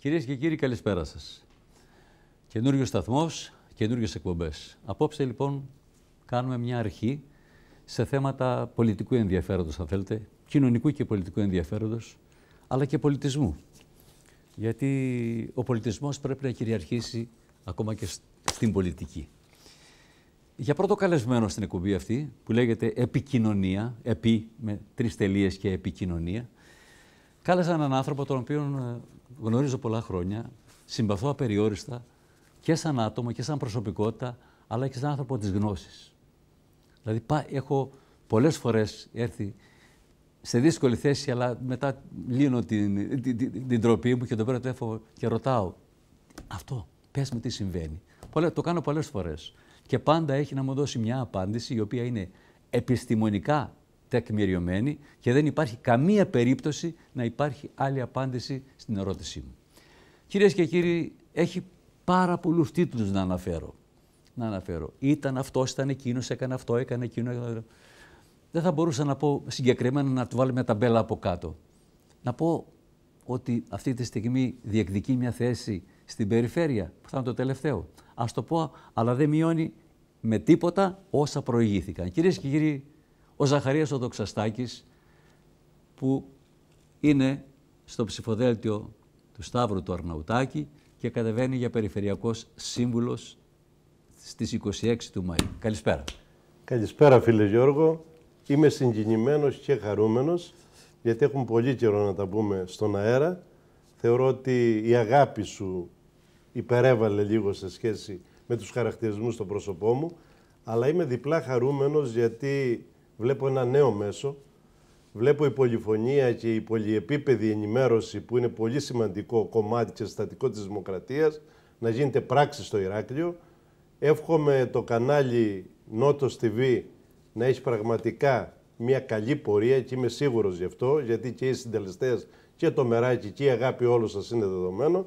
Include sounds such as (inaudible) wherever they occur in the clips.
Κυρίες και κύριοι, καλησπέρα σας. Καινούριο σταθμός, καινούριες εκπομπές. Απόψε λοιπόν κάνουμε μια αρχή σε θέματα πολιτικού ενδιαφέροντος, αν θέλετε, κοινωνικού και πολιτικού ενδιαφέροντος, αλλά και πολιτισμού. Γιατί ο πολιτισμός πρέπει να κυριαρχήσει ακόμα και στην πολιτική. Για πρώτο καλεσμένο στην εκπομπή αυτή, που λέγεται Επικοινωνία, επί με τρεις τελείες και επικοινωνία, κάλεσα έναν άνθρωπο τον οποίο ε, γνωρίζω πολλά χρόνια, συμπαθώ απεριόριστα και σαν άτομο και σαν προσωπικότητα, αλλά και σαν άνθρωπο της γνώσης. Δηλαδή έχω πολλές φορές έρθει σε δύσκολη θέση, αλλά μετά λύνω την, την, την, την τροπή μου και τον παίρνω τηλέφωνο και ρωτάω. Αυτό, πες με τι συμβαίνει. Πολλά, το κάνω πολλές φορές. Και πάντα έχει να μου δώσει μια απάντηση η οποία είναι επιστημονικά τεκμηριωμένη και δεν υπάρχει καμία περίπτωση να υπάρχει άλλη απάντηση στην ερώτησή μου. Κυρίες και κύριοι, έχει πάρα πολλούς τίτλους να αναφέρω. Να αναφέρω. Ήταν αυτός, ήταν εκείνος, έκανε αυτό, έκανε εκείνο. Δεν θα μπορούσα να πω συγκεκριμένα να του μια ταμπέλα από κάτω. Να πω ότι αυτή τη στιγμή διεκδικεί μια θέση στην περιφέρεια, που θα είναι το τελευταίο. Ας το πω, αλλά δεν μειώνει με τίποτα όσα προηγήθηκαν. Κυρίες και κύριοι, ο Ζαχαρίας ο που είναι στο ψηφοδέλτιο του Σταύρου του Αρναουτάκη και κατεβαίνει για περιφερειακός σύμβουλος στις 26 του Μαΐου. Καλησπέρα. Καλησπέρα φίλε Γιώργο. Είμαι συγκινημένος και χαρούμενος γιατί έχουμε πολύ καιρό να τα πούμε στον αέρα. Θεωρώ ότι η αγάπη σου υπερέβαλε λίγο σε σχέση με τους χαρακτηρισμούς στο πρόσωπό μου αλλά είμαι διπλά χαρούμενος γιατί βλέπω ένα νέο μέσο Βλέπω η πολυφωνία και η πολυεπίπεδη ενημέρωση που είναι πολύ σημαντικό κομμάτι και συστατικό της δημοκρατίας να γίνεται πράξη στο Ηράκλειο. Εύχομαι το κανάλι Νότος TV να έχει πραγματικά μια καλή πορεία και είμαι σίγουρος γι' αυτό, γιατί και οι συντελεστές και το μεράκι και η αγάπη όλων σας είναι δεδομένο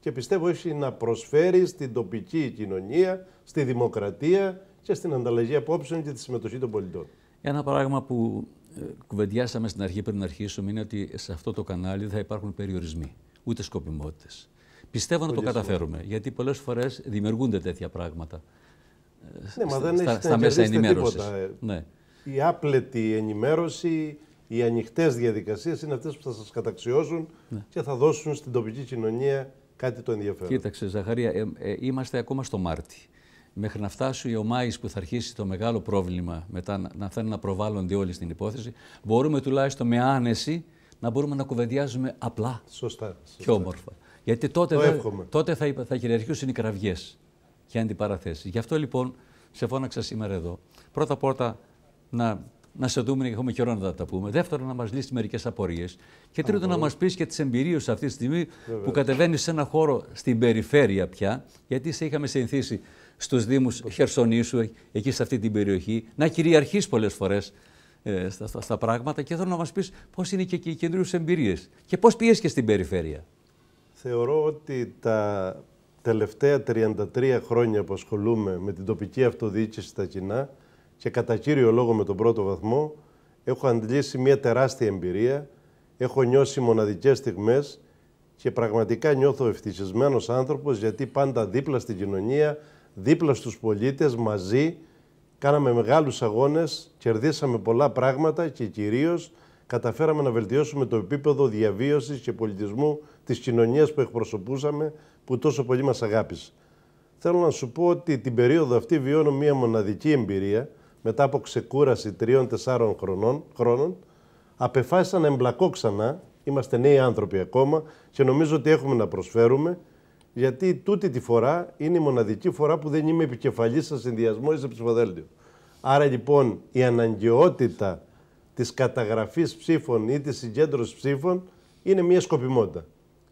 και πιστεύω έχει να προσφέρει στην τοπική κοινωνία, στη δημοκρατία και στην ανταλλαγή απόψεων και τη συμμετοχή των πολιτών. Ένα πράγμα που κουβεντιάσαμε στην αρχή πριν να αρχίσουμε είναι ότι σε αυτό το κανάλι θα υπάρχουν περιορισμοί, ούτε σκοπιμότητες. Πιστεύω να το καταφέρουμε, γιατί πολλές φορές δημιουργούνται τέτοια πράγματα. Ε, ναι, στα, μα δεν στα, στα μέσα ενημέρωση. Ε. Ναι. Η άπλετη ενημέρωση, οι ανοιχτές διαδικασίες είναι αυτές που θα σας καταξιώσουν ναι. και θα δώσουν στην τοπική κοινωνία κάτι το ενδιαφέρον. Κοίταξε, Ζαχαρία, ε, είμαστε ακόμα στο Μάρτι μέχρι να φτάσει οι ομάδες που θα αρχίσει το μεγάλο πρόβλημα μετά να θέλουν να προβάλλονται όλοι στην υπόθεση, μπορούμε τουλάχιστον με άνεση να μπορούμε να κουβεντιάζουμε απλά σωστά, σωστά. και όμορφα. Γιατί τότε, θα, τότε θα, θα κυριαρχούσαν οι κραυγές και αντιπαραθέσεις. Γι' αυτό λοιπόν σε φώναξα σήμερα εδώ. Πρώτα πρώτα να, να σε δούμε και έχουμε καιρό να τα πούμε. Δεύτερον, να μας λύσεις μερικές απορίες. Και τρίτον, να μας πεις και τις εμπειρίες σου αυτή τη στιγμή που κατεβαίνεις σε ένα χώρο στην περιφέρεια πια, γιατί σε είχαμε συνηθίσει Στους δήμους Χερσονήσου, εκεί σε αυτή την περιοχή, να κυριαρχείς πολλές φορές ε, στα, στα, πράγματα και θέλω να μας πεις πώς είναι και, και οι καινούριες εμπειρίες και πώς πιέσεις και στην περιφέρεια. Θεωρώ ότι τα τελευταία 33 χρόνια που ασχολούμαι με την τοπική αυτοδιοίκηση στα κοινά και κατά κύριο λόγο με τον πρώτο βαθμό, έχω αντλήσει μια τεράστια εμπειρία, έχω νιώσει μοναδικές στιγμές και πραγματικά νιώθω ευτυχισμένος άνθρωπος γιατί πάντα δίπλα στην κοινωνία δίπλα στους πολίτες, μαζί, κάναμε μεγάλους αγώνες, κερδίσαμε πολλά πράγματα και κυρίως καταφέραμε να βελτιώσουμε το επίπεδο διαβίωσης και πολιτισμού της κοινωνίας που εκπροσωπούσαμε, που τόσο πολύ μας αγάπησε. Θέλω να σου πω ότι την περίοδο αυτή βιώνω μία μοναδική εμπειρία, μετά από ξεκούραση τριών-τεσσάρων χρόνων, χρόνων, απεφάσισα να εμπλακώ ξανά, είμαστε νέοι άνθρωποι ακόμα και νομίζω ότι έχουμε να προσφέρουμε γιατί τούτη τη φορά είναι η μοναδική φορά που δεν είμαι επικεφαλής σε συνδυασμό ή σε ψηφοδέλτιο. Άρα λοιπόν η αναγκαιότητα της καταγραφής ψήφων ή της συγκέντρωσης ψήφων είναι μια σκοπιμότητα.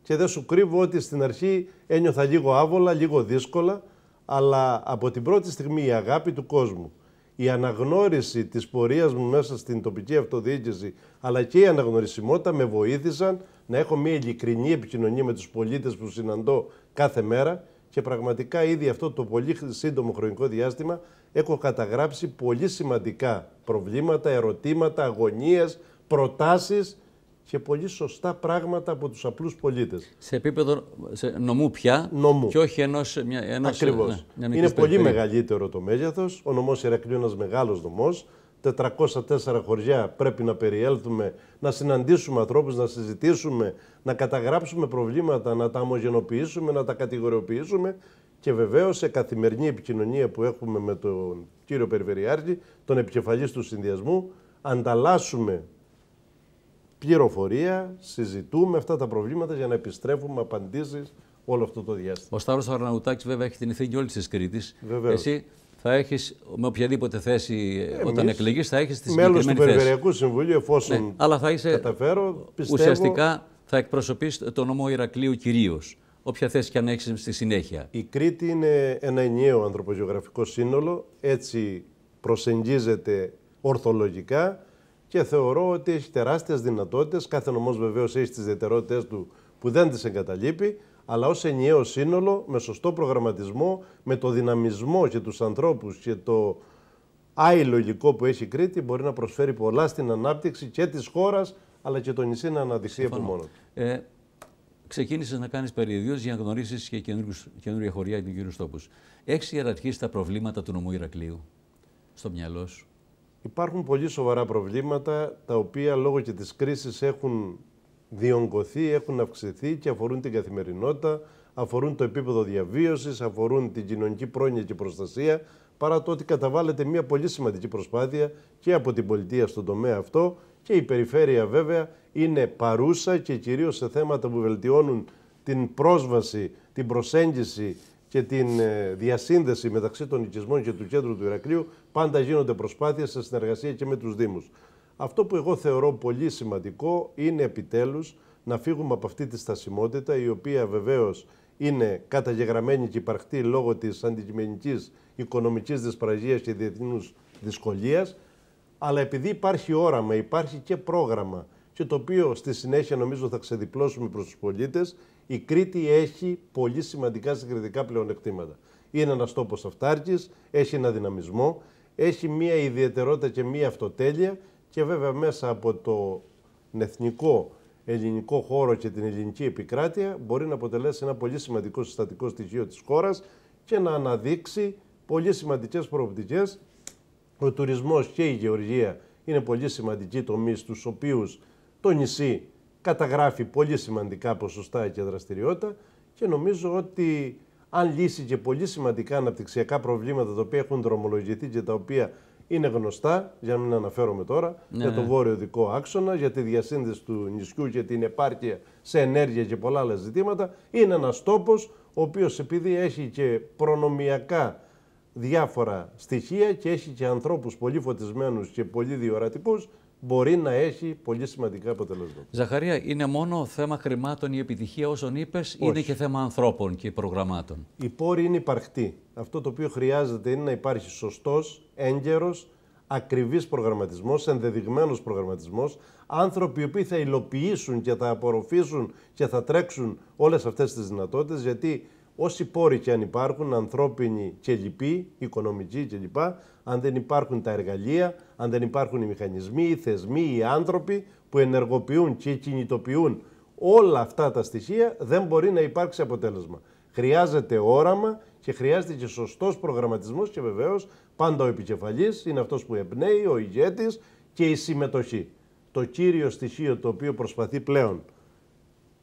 Και δεν σου κρύβω ότι στην αρχή ένιωθα λίγο άβολα, λίγο δύσκολα, αλλά από την πρώτη στιγμή η αγάπη του κόσμου, η αναγνώριση της πορείας μου μέσα στην τοπική αυτοδιοίκηση, αλλά και η αναγνωρισιμότητα με βοήθησαν να έχω μια ειλικρινή επικοινωνία με τους πολίτες που συναντώ κάθε μέρα και πραγματικά ήδη αυτό το πολύ σύντομο χρονικό διάστημα έχω καταγράψει πολύ σημαντικά προβλήματα, ερωτήματα, αγωνίες, προτάσεις και πολύ σωστά πράγματα από τους απλούς πολίτες. Σε επίπεδο σε νομού πια νομού. και όχι ενός... ενός Ακριβώς. Ναι, είναι πολύ μεγαλύτερο το μέγεθος. Ο νομός Ηρακλείου είναι ένας μεγάλος νομός. 404 χωριά πρέπει να περιέλθουμε, να συναντήσουμε ανθρώπους, να συζητήσουμε, να καταγράψουμε προβλήματα, να τα ομογενοποιήσουμε, να τα κατηγοριοποιήσουμε και βεβαίως σε καθημερινή επικοινωνία που έχουμε με τον κύριο Περιφερειάρχη, τον επικεφαλής του συνδυασμού, ανταλλάσσουμε πληροφορία, συζητούμε αυτά τα προβλήματα για να επιστρέφουμε απαντήσεις όλο αυτό το διάστημα. Ο Σταύρος Αρναουτάκης βέβαια έχει την ηθίκη όλης της Κρήτης. Εσύ θα έχεις με οποιαδήποτε θέση όταν εκλεγείς θα έχεις τη συγκεκριμένη μέλος του Περιφερειακού Συμβουλίου εφόσον ναι, αλλά θα είσαι, καταφέρω, πιστεύω... Ουσιαστικά θα εκπροσωπείς τον νόμο Ηρακλείου κυρίως. Όποια θέση και αν έχεις στη συνέχεια. Η Κρήτη είναι ένα ενιαίο ανθρωπογεωγραφικό σύνολο. Έτσι προσεγγίζεται ορθολογικά και θεωρώ ότι έχει τεράστιες δυνατότητες. Κάθε νόμος βεβαίως έχει τις ιδιαιτερότητέ του που δεν τις εγκαταλείπει αλλά ως ενιαίο σύνολο, με σωστό προγραμματισμό, με το δυναμισμό και τους ανθρώπους και το άι που έχει η Κρήτη, μπορεί να προσφέρει πολλά στην ανάπτυξη και της χώρας, αλλά και το νησί να αναδειχθεί από μόνο. Ε, Ξεκίνησες να κάνεις περιοδίου για να γνωρίσεις και καινούργια χωριά και καινούριους τόπους. Έχεις ιεραρχήσει τα προβλήματα του νομού Ηρακλείου στο μυαλό σου. Υπάρχουν πολύ σοβαρά προβλήματα τα οποία λόγω και της κρίσης έχουν διονγκωθεί, έχουν αυξηθεί και αφορούν την καθημερινότητα, αφορούν το επίπεδο διαβίωσης, αφορούν την κοινωνική πρόνοια και προστασία, παρά το ότι καταβάλλεται μια πολύ σημαντική προσπάθεια και από την πολιτεία στον τομέα αυτό και η περιφέρεια βέβαια είναι παρούσα και κυρίως σε θέματα που βελτιώνουν την πρόσβαση, την προσέγγιση και την ε, διασύνδεση μεταξύ των οικισμών και του κέντρου του Ηρακλείου, πάντα γίνονται προσπάθειες σε συνεργασία και με τους Δήμους. Αυτό που εγώ θεωρώ πολύ σημαντικό είναι επιτέλους να φύγουμε από αυτή τη στασιμότητα η οποία βεβαίως είναι καταγεγραμμένη και υπαρχτή λόγω της αντικειμενικής οικονομικής δυσπραγίας και διεθνούς δυσκολίας, αλλά επειδή υπάρχει όραμα, υπάρχει και πρόγραμμα και το οποίο στη συνέχεια νομίζω θα ξεδιπλώσουμε προς τους πολίτες, η Κρήτη έχει πολύ σημαντικά συγκριτικά πλεονεκτήματα. Είναι ένας τόπος αυτάρκης, έχει ένα δυναμισμό, έχει μία ιδιαιτερότητα και μία αυτοτέλεια και βέβαια μέσα από το εθνικό ελληνικό χώρο και την ελληνική επικράτεια μπορεί να αποτελέσει ένα πολύ σημαντικό συστατικό στοιχείο της χώρας και να αναδείξει πολύ σημαντικές προοπτικές. Ο τουρισμός και η γεωργία είναι πολύ σημαντικοί τομείς τους οποίους το νησί καταγράφει πολύ σημαντικά ποσοστά και δραστηριότητα και νομίζω ότι αν λύσει και πολύ σημαντικά αναπτυξιακά προβλήματα τα οποία έχουν δρομολογηθεί και τα οποία είναι γνωστά, για να μην αναφέρομαι τώρα, ναι, για το ναι. βόρειο δικό άξονα, για τη διασύνδεση του νησιού και την επάρκεια σε ενέργεια και πολλά άλλα ζητήματα. Είναι ένας τόπος ο οποίος επειδή έχει και προνομιακά διάφορα στοιχεία και έχει και ανθρώπους πολύ φωτισμένους και πολύ διορατικούς, μπορεί να έχει πολύ σημαντικά αποτελέσματα. Ζαχαρία, είναι μόνο θέμα χρημάτων η επιτυχία όσων είπες, είναι και θέμα ανθρώπων και προγραμμάτων. Η πόροι είναι υπαρκτοί. Αυτό το οποίο χρειάζεται είναι να υπάρχει σωστός, έγκαιρος, ακριβής προγραμματισμός, ενδεδειγμένος προγραμματισμός, άνθρωποι οι οποίοι θα υλοποιήσουν και θα απορροφήσουν και θα τρέξουν όλες αυτές τις δυνατότητες, γιατί όσοι πόροι και αν υπάρχουν, ανθρώπινοι και λοιποί, οικονομικοί και αν δεν υπάρχουν τα εργαλεία, αν δεν υπάρχουν οι μηχανισμοί, οι θεσμοί, οι άνθρωποι που ενεργοποιούν και κινητοποιούν όλα αυτά τα στοιχεία, δεν μπορεί να υπάρξει αποτέλεσμα. Χρειάζεται όραμα και χρειάζεται και σωστός προγραμματισμός και βεβαίως πάντα ο επικεφαλής είναι αυτός που εμπνέει, ο ηγέτης και η συμμετοχή. Το κύριο στοιχείο το οποίο προσπαθεί πλέον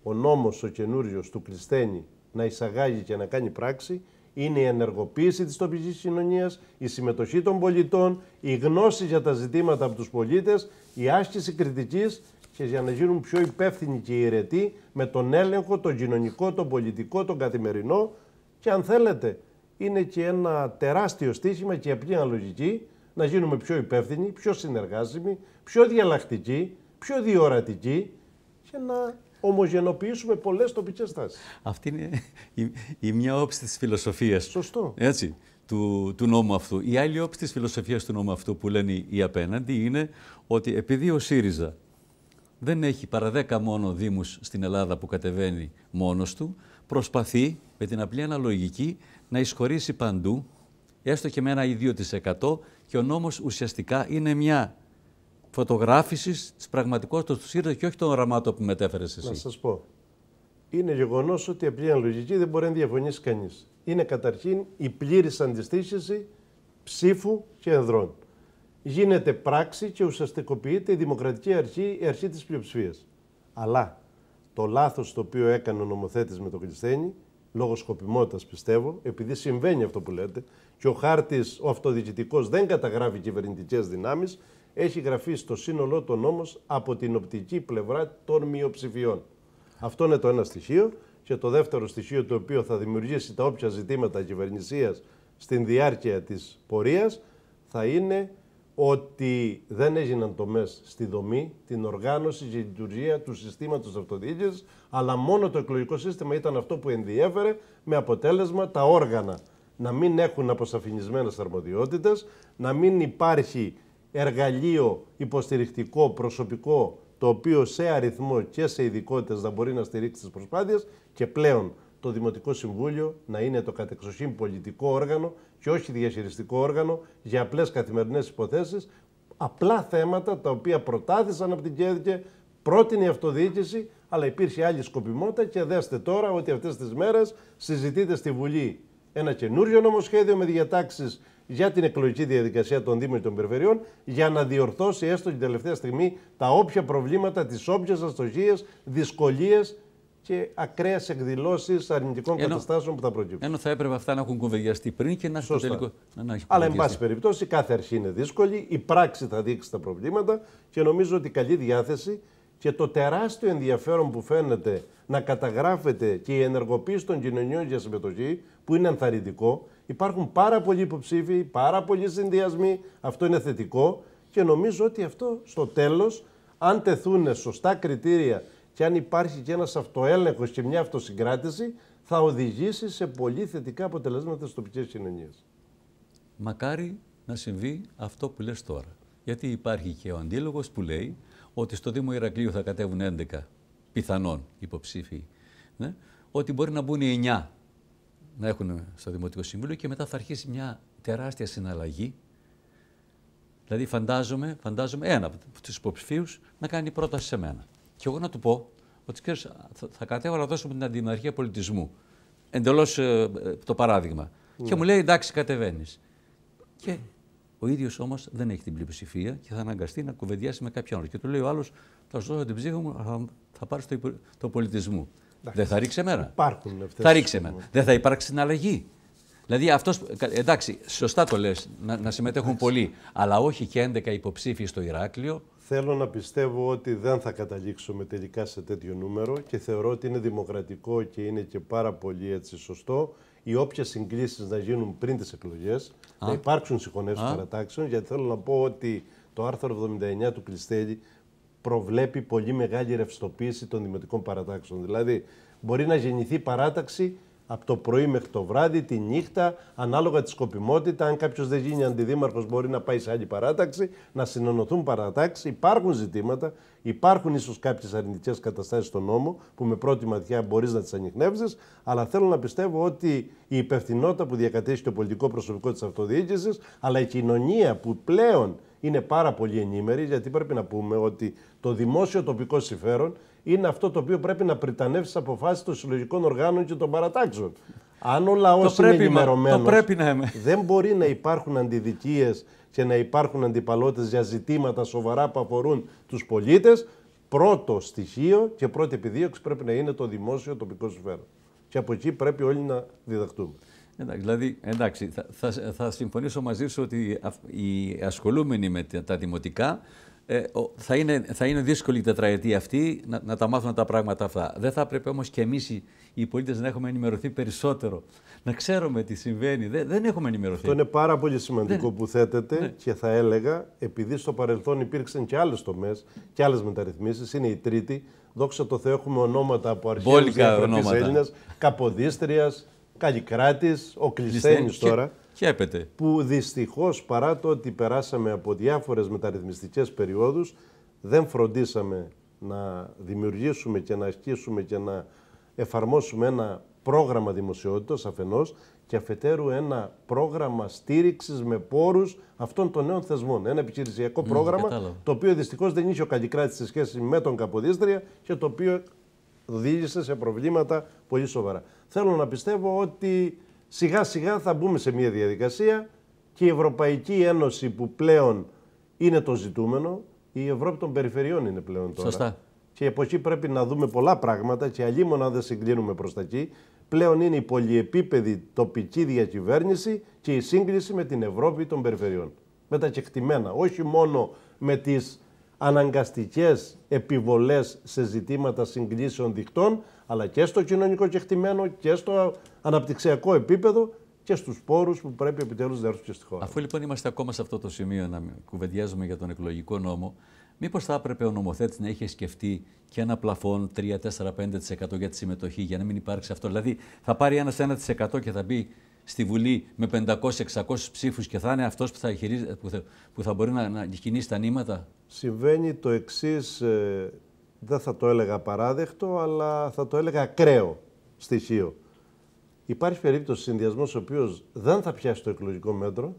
ο νόμος ο καινούριος του Κλεισθένη να εισαγάγει και να κάνει πράξη είναι η ενεργοποίηση της τοπικής κοινωνίας, η συμμετοχή των πολιτών, η γνώση για τα ζητήματα από τους πολίτες, η άσκηση κριτικής και για να γίνουν πιο υπεύθυνοι και ηρετοί με τον έλεγχο, τον κοινωνικό, τον πολιτικό, τον καθημερινό και αν θέλετε είναι και ένα τεράστιο στίχημα και απλή αναλογική να γίνουμε πιο υπεύθυνοι, πιο συνεργάσιμοι, πιο διαλλακτικοί, πιο διορατικοί και να ομογενοποιήσουμε πολλές τοπικές τάσεις. Αυτή είναι η, η μια όψη της φιλοσοφίας. Σωστό. Έτσι, του, του νόμου αυτού. Η άλλη όψη της φιλοσοφίας του νόμου αυτού που λένε οι απέναντι είναι ότι επειδή ο ΣΥΡΙΖΑ δεν έχει παρά 10 μόνο δήμους στην Ελλάδα που κατεβαίνει μόνος του, προσπαθεί με την απλή αναλογική να εισχωρήσει παντού, έστω και με ένα ή 2% και ο νόμος ουσιαστικά είναι μια Φωτογράφησης της πραγματικότητας του ΣΥΡΙΖΑ και όχι των οραμάτων που μετέφερες εσύ. Να σας πω. Είναι γεγονός ότι η απλή αναλογική δεν μπορεί να διαφωνήσει κανείς. Είναι καταρχήν η πλήρης αντιστήχηση ψήφου και ενδρών. Γίνεται πράξη και ουσιαστικοποιείται η δημοκρατική αρχή, η αρχή της πλειοψηφίας. Αλλά το λάθος το οποίο έκανε ο νομοθέτης με τον Κλειστένη, λόγω σκοπιμότητας πιστεύω, επειδή συμβαίνει αυτό που λέτε, και ο χάρτης ο αυτοδιοικητικός δεν καταγράφει κυβερνητικές δυνάμεις, έχει γραφεί στο σύνολό των νόμος από την οπτική πλευρά των μειοψηφιών. Αυτό είναι το ένα στοιχείο. Και το δεύτερο στοιχείο το οποίο θα δημιουργήσει τα όποια ζητήματα κυβερνησίας στην διάρκεια της πορείας θα είναι ότι δεν έγιναν τομές στη δομή, την οργάνωση και λειτουργία του συστήματος αυτοδιοίκησης, αλλά μόνο το εκλογικό σύστημα ήταν αυτό που ενδιέφερε, με αποτέλεσμα τα όργανα να μην έχουν αποσαφινισμένες αρμοδιότητες, να μην υπάρχει εργαλείο υποστηρικτικό, προσωπικό, το οποίο σε αριθμό και σε ειδικότητες να μπορεί να στηρίξει τις προσπάθειες και πλέον το Δημοτικό Συμβούλιο να είναι το κατεξοχήν πολιτικό όργανο και όχι διαχειριστικό όργανο για απλές καθημερινές υποθέσεις, απλά θέματα τα οποία προτάθησαν από την ΚΕΔΚΕ, πρότεινε η αυτοδιοίκηση, αλλά υπήρχε άλλη σκοπιμότητα και δέστε τώρα ότι αυτές τις μέρες συζητείται στη Βουλή ένα καινούριο νομοσχέδιο με διατάξεις για την εκλογική διαδικασία των Δήμων και των Περιφερειών για να διορθώσει έστω την τελευταία στιγμή τα όποια προβλήματα, τις όποιες αστοχίες, δυσκολίες και ακραίες εκδηλώσεις αρνητικών καταστάσεων που θα προκύψουν. Ενώ θα έπρεπε αυτά να έχουν κουβεντιαστεί πριν και να έχουν τελικό. Να Αλλά, εν πάση περιπτώσει, κάθε αρχή είναι δύσκολη. Η πράξη θα δείξει τα προβλήματα και νομίζω ότι καλή διάθεση και το τεράστιο ενδιαφέρον που φαίνεται να καταγράφεται και η ενεργοποίηση των κοινωνιών για συμμετοχή, που είναι ανθαρρυντικό, Υπάρχουν πάρα πολλοί υποψήφοι, πάρα πολλοί συνδυασμοί. Αυτό είναι θετικό και νομίζω ότι αυτό στο τέλος, αν τεθούν σωστά κριτήρια και αν υπάρχει και ένας αυτοέλεγχος και μια αυτοσυγκράτηση, θα οδηγήσει σε πολύ θετικά αποτελέσματα στις τοπικές κοινωνίες. Μακάρι να συμβεί αυτό που λες τώρα. Γιατί υπάρχει και ο αντίλογος που λέει ότι στο Δήμο Ηρακλείου θα κατέβουν 11 πιθανόν υποψήφοι, ναι, ότι μπορεί να μπουν 9 να έχουν στο Δημοτικό Συμβούλιο και μετά θα αρχίσει μια τεράστια συναλλαγή. Δηλαδή φαντάζομαι, φαντάζομαι ένα από τους υποψηφίους να κάνει πρόταση σε μένα. Και εγώ να του πω ότι ξέρεις, θα κατέβω να δώσω την Αντιμαρχία Πολιτισμού. Εντελώς ε, ε, το παράδειγμα. Και ναι. μου λέει εντάξει, κατεβαίνεις. Και ο ίδιος όμως δεν έχει την πλειοψηφία και θα αναγκαστεί να κουβεντιάσει με κάποιον άλλο. Και του λέει ο άλλος: Θα σου δώσω την ψήφα μου, θα, θα πάρει το, το πολιτισμό. Δεν θα ρίξει εμένα. Υπάρχουν Θα ρίξει εμένα. Δεν θα υπάρξει συναλλαγή. Δηλαδή αυτός. Εντάξει, σωστά το λες, να, συμμετέχουν πολλοί, αλλά όχι και 11 υποψήφοι στο Ηράκλειο. Θέλω να πιστεύω ότι δεν θα καταλήξουμε τελικά σε τέτοιο νούμερο και θεωρώ ότι είναι δημοκρατικό και είναι και πάρα πολύ έτσι σωστό οι όποιες συγκρίσεις να γίνουν πριν τις εκλογές, να υπάρξουν συγχωνεύσεις παρατάξεων, γιατί θέλω να πω ότι το άρθρο 79 του Κλειστέλη προβλέπει πολύ μεγάλη ρευστοποίηση των δημοτικών παρατάξεων. Δηλαδή, μπορεί να γεννηθεί παράταξη από το πρωί μέχρι το βράδυ, τη νύχτα, ανάλογα τη σκοπιμότητα. Αν κάποιος δεν γίνει αντιδήμαρχος, μπορεί να πάει σε άλλη παράταξη, να συνενωθούν παρατάξεις. Υπάρχουν ζητήματα, υπάρχουν ίσως κάποιες αρνητικές καταστάσεις στον νόμο που με πρώτη ματιά μπορείς να τις ανοιχνεύσεις, αλλά θέλω να πιστεύω ότι η υπευθυνότητα που διακατέχει το πολιτικό προσωπικό της αυτοδιοίκησης, αλλά η κοινωνία που πλέον είναι πάρα πολύ ενήμερη, γιατί πρέπει να πούμε ότι το δημόσιο τοπικό συμφέρον είναι αυτό το οποίο πρέπει να πριτανεύσεις τι αποφάσεις των συλλογικών οργάνων και των παρατάξεων. Αν ο λαός είναι ενημερωμένο, δεν μπορεί να υπάρχουν αντιδικίες και να υπάρχουν αντιπαλότητες για ζητήματα σοβαρά που αφορούν τους πολίτες. Πρώτο στοιχείο και πρώτη επιδίωξη πρέπει να είναι το δημόσιο τοπικό συμφέρον. Και από εκεί πρέπει όλοι να διδαχτούμε. Εντάξει, δηλαδή, εντάξει θα, θα, θα συμφωνήσω μαζί σου ότι οι ασχολούμενοι με τα δημοτικά ε, θα, είναι, θα είναι δύσκολη η τετραετία αυτή να, να τα μάθουν τα πράγματα αυτά. Δεν θα έπρεπε όμως και εμείς οι, οι πολίτες να έχουμε ενημερωθεί περισσότερο, να ξέρουμε τι συμβαίνει. Δεν, δεν έχουμε ενημερωθεί. Αυτό είναι πάρα πολύ σημαντικό που θέτεται ναι. και θα έλεγα, επειδή στο παρελθόν υπήρξαν και άλλες τομές και άλλες μεταρρυθμίσεις, είναι η τρίτη. Δόξα τω Θεώ, έχουμε ονόματα από αρχαίους Έλληνα, Καποδίστριας, Καλλικράτης, ο Κλισθένης τώρα. Που δυστυχώς παρά το ότι περάσαμε από διάφορες μεταρρυθμιστικές περιόδους, δεν φροντίσαμε να δημιουργήσουμε και να ασκήσουμε και να εφαρμόσουμε ένα πρόγραμμα δημοσιότητας αφενός και αφετέρου ένα πρόγραμμα στήριξης με πόρους αυτών των νέων θεσμών. Ένα επιχειρησιακό πρόγραμμα το οποίο δυστυχώς δεν είχε ο Καλλικράτης σε σχέση με τον Καποδίστρια και το οποίο οδήγησε σε προβλήματα πολύ σοβαρά. Θέλω να πιστεύω ότι σιγά σιγά θα μπούμε σε μια διαδικασία και η Ευρωπαϊκή Ένωση που πλέον είναι το ζητούμενο, η Ευρώπη των περιφερειών είναι πλέον τώρα. Σωστά. Και από πρέπει να δούμε πολλά πράγματα και αλλήμον αν δεν συγκλίνουμε προς τα εκεί, πλέον είναι η πολυεπίπεδη τοπική διακυβέρνηση και η σύγκριση με την Ευρώπη των περιφερειών. Με τα κεκτημένα, όχι μόνο με τις αναγκαστικές επιβολές σε ζητήματα συγκλήσεων δικτών, αλλά και στο κοινωνικό κεκτημένο και στο αναπτυξιακό επίπεδο και στους πόρους που πρέπει επιτέλους να έρθουν στη χώρα. Αφού λοιπόν είμαστε ακόμα σε αυτό το σημείο να κουβεντιάζουμε για τον εκλογικό νόμο, μήπως θα έπρεπε ο νομοθέτης να είχε σκεφτεί και ένα πλαφόν 3-4-5% για τη συμμετοχή, για να μην υπάρξει αυτό. Δηλαδή, θα πάρει ένας 1% και θα μπει στη Βουλή με 500-600 ψήφους και θα είναι αυτός που, θα που, μπορεί να, να κινήσει τα νήματα. Συμβαίνει το εξής. Ε, δεν θα το έλεγα παράδεκτο, αλλά θα το έλεγα ακραίο στοιχείο. Υπάρχει περίπτωση συνδυασμός ο οποίος δεν θα πιάσει το εκλογικό μέτρο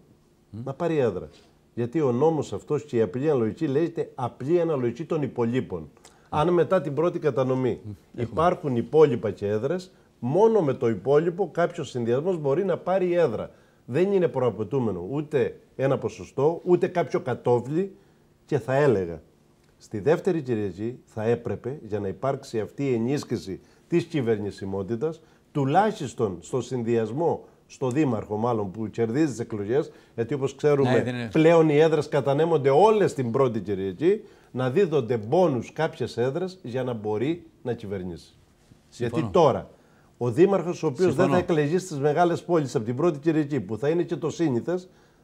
να πάρει έδρα. Γιατί ο νόμος αυτός και η απλή αναλογική λέγεται απλή αναλογική των υπολείπων. Αν μετά την πρώτη κατανομή υπάρχουν υπόλοιπα και έδρες, μόνο με το υπόλοιπο κάποιος συνδυασμός μπορεί να πάρει έδρα. Δεν είναι προαπαιτούμενο ούτε ένα ποσοστό, ούτε κάποιο κατόβλη και θα έλεγα. Στη δεύτερη Κυριακή θα έπρεπε για να υπάρξει αυτή η ενίσχυση της κυβερνησιμότητας τουλάχιστον στο συνδυασμό στο Δήμαρχο, μάλλον που κερδίζει τις εκλογές, γιατί όπως ξέρουμε, ναι, πλέον οι έδρες κατανέμονται όλες την πρώτη Κυριακή, να δίδονται πόνου κάποιες έδρες για να μπορεί να κυβερνήσει. Συμφωνώ. Γιατί τώρα ο Δήμαρχος, ο οποίος δεν θα εκλεγεί στις μεγάλες πόλεις από την πρώτη Κυριακή, που θα είναι και το σύνηθες,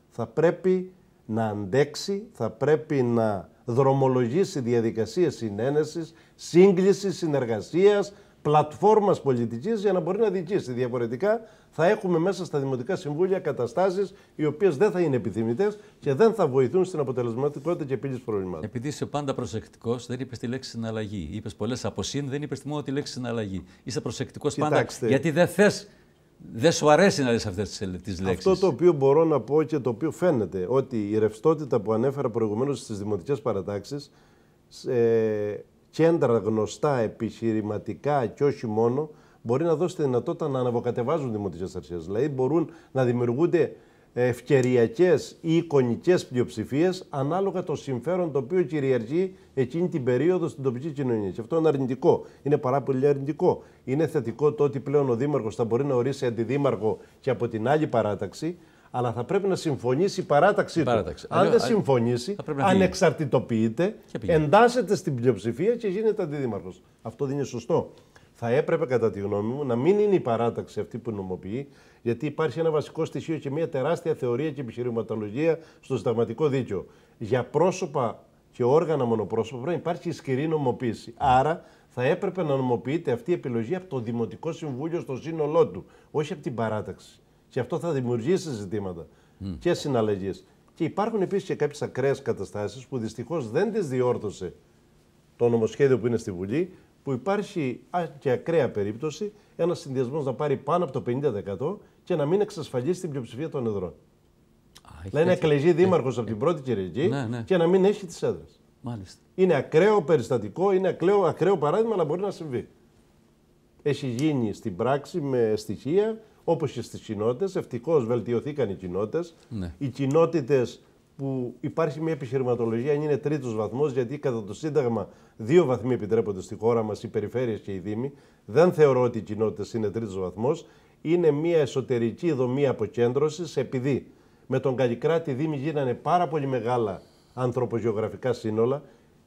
θα πρέπει να αντέξει, θα πρέπει να δρομολογήσει διαδικασίες συνένεσης, σύγκλησης, συνεργασίας, Πλατφόρμας πολιτικής για να μπορεί να διοικήσει. Διαφορετικά θα έχουμε μέσα στα Δημοτικά Συμβούλια καταστάσεις, οι οποίες δεν θα είναι επιθυμητές και δεν θα βοηθούν στην αποτελεσματικότητα και επίλυση προβλημάτων. Επειδή είσαι πάντα προσεκτικός, δεν είπες τη λέξη συναλλαγή. Είπες πολλές αποσύν, δεν είπες μόνο τη λέξη συναλλαγή. Είσαι προσεκτικός πάντα γιατί δεν θες δεν σου αρέσει να λες αυτές τις λέξεις. Αυτό το οποίο μπορώ να πω και το οποίο φαίνεται ότι η ρευστότητα που ανέφερα προηγουμένως στις δημοτικές παρατάξεις κέντρα γνωστά επιχειρηματικά και όχι μόνο, μπορεί να δώσει τη δυνατότητα να αναβοκατεβάζουν δημοτικές αρχές. Δηλαδή, μπορούν να δημιουργούνται ευκαιριακές ή εικονικές πλειοψηφίες ανάλογα το συμφέρον το οποίο κυριαρχεί εκείνη την περίοδο στην τοπική κοινωνία. Και αυτό είναι αρνητικό. Είναι πάρα πολύ αρνητικό. Είναι θετικό το ότι πλέον ο Δήμαρχος θα μπορεί να ορίσει αντιδήμαρχο και από την άλλη παράταξη αλλά θα πρέπει να συμφωνήσει η παράταξή του. Αν δεν συμφωνήσει, ανεξαρτητοποιείται, εντάσσεται στην πλειοψηφία και γίνεται αντιδήμαρχο. Αυτό δεν είναι σωστό. Θα έπρεπε, κατά τη γνώμη μου, να μην είναι η παράταξη αυτή που νομοποιεί, γιατί υπάρχει ένα βασικό στοιχείο και μια τεράστια θεωρία και επιχειρηματολογία στο συνταγματικό δίκαιο. Για πρόσωπα και όργανα μονοπρόσωπα πρέπει να υπάρχει ισχυρή νομοποίηση. Άρα θα έπρεπε να νομοποιείται αυτή η επιλογή από το Δημοτικό Συμβούλιο στο σύνολό του, όχι από την παράταξη. Και αυτό θα δημιουργήσει ζητήματα mm. και συναλλαγές. Και υπάρχουν επίσης και κάποιες ακραίες καταστάσεις που δυστυχώς δεν τις διόρθωσε το νομοσχέδιο που είναι στη Βουλή, που υπάρχει και ακραία περίπτωση ένας συνδυασμός να πάρει πάνω από το 50% και να μην εξασφαλίσει την πλειοψηφία των εδρών. Δηλαδή να εκλεγεί ε, δήμαρχος ε, από την πρώτη Κυριακή ναι, ναι. και να μην έχει τις έδρες. Είναι ακραίο περιστατικό, είναι ακραίο, ακραίο παράδειγμα, αλλά μπορεί να συμβεί. Έχει γίνει στην πράξη με στοιχεία όπως και στις κοινότητες. Ευτυχώς βελτιωθήκαν οι κοινότητες. Ναι. Οι κοινότητες που υπάρχει μια επιχειρηματολογία αν είναι τρίτος βαθμός, γιατί κατά το Σύνταγμα δύο βαθμοί επιτρέπονται στη χώρα μας, οι περιφέρειες και οι Δήμοι. Δεν θεωρώ ότι οι κοινότητες είναι τρίτος βαθμός. Είναι μια εσωτερική δομή αποκέντρωσης, επειδή με τον Καλλικράτη οι Δήμοι γίνανε πάρα πολύ μεγάλα ανθρωπογεωγραφικά σύνολα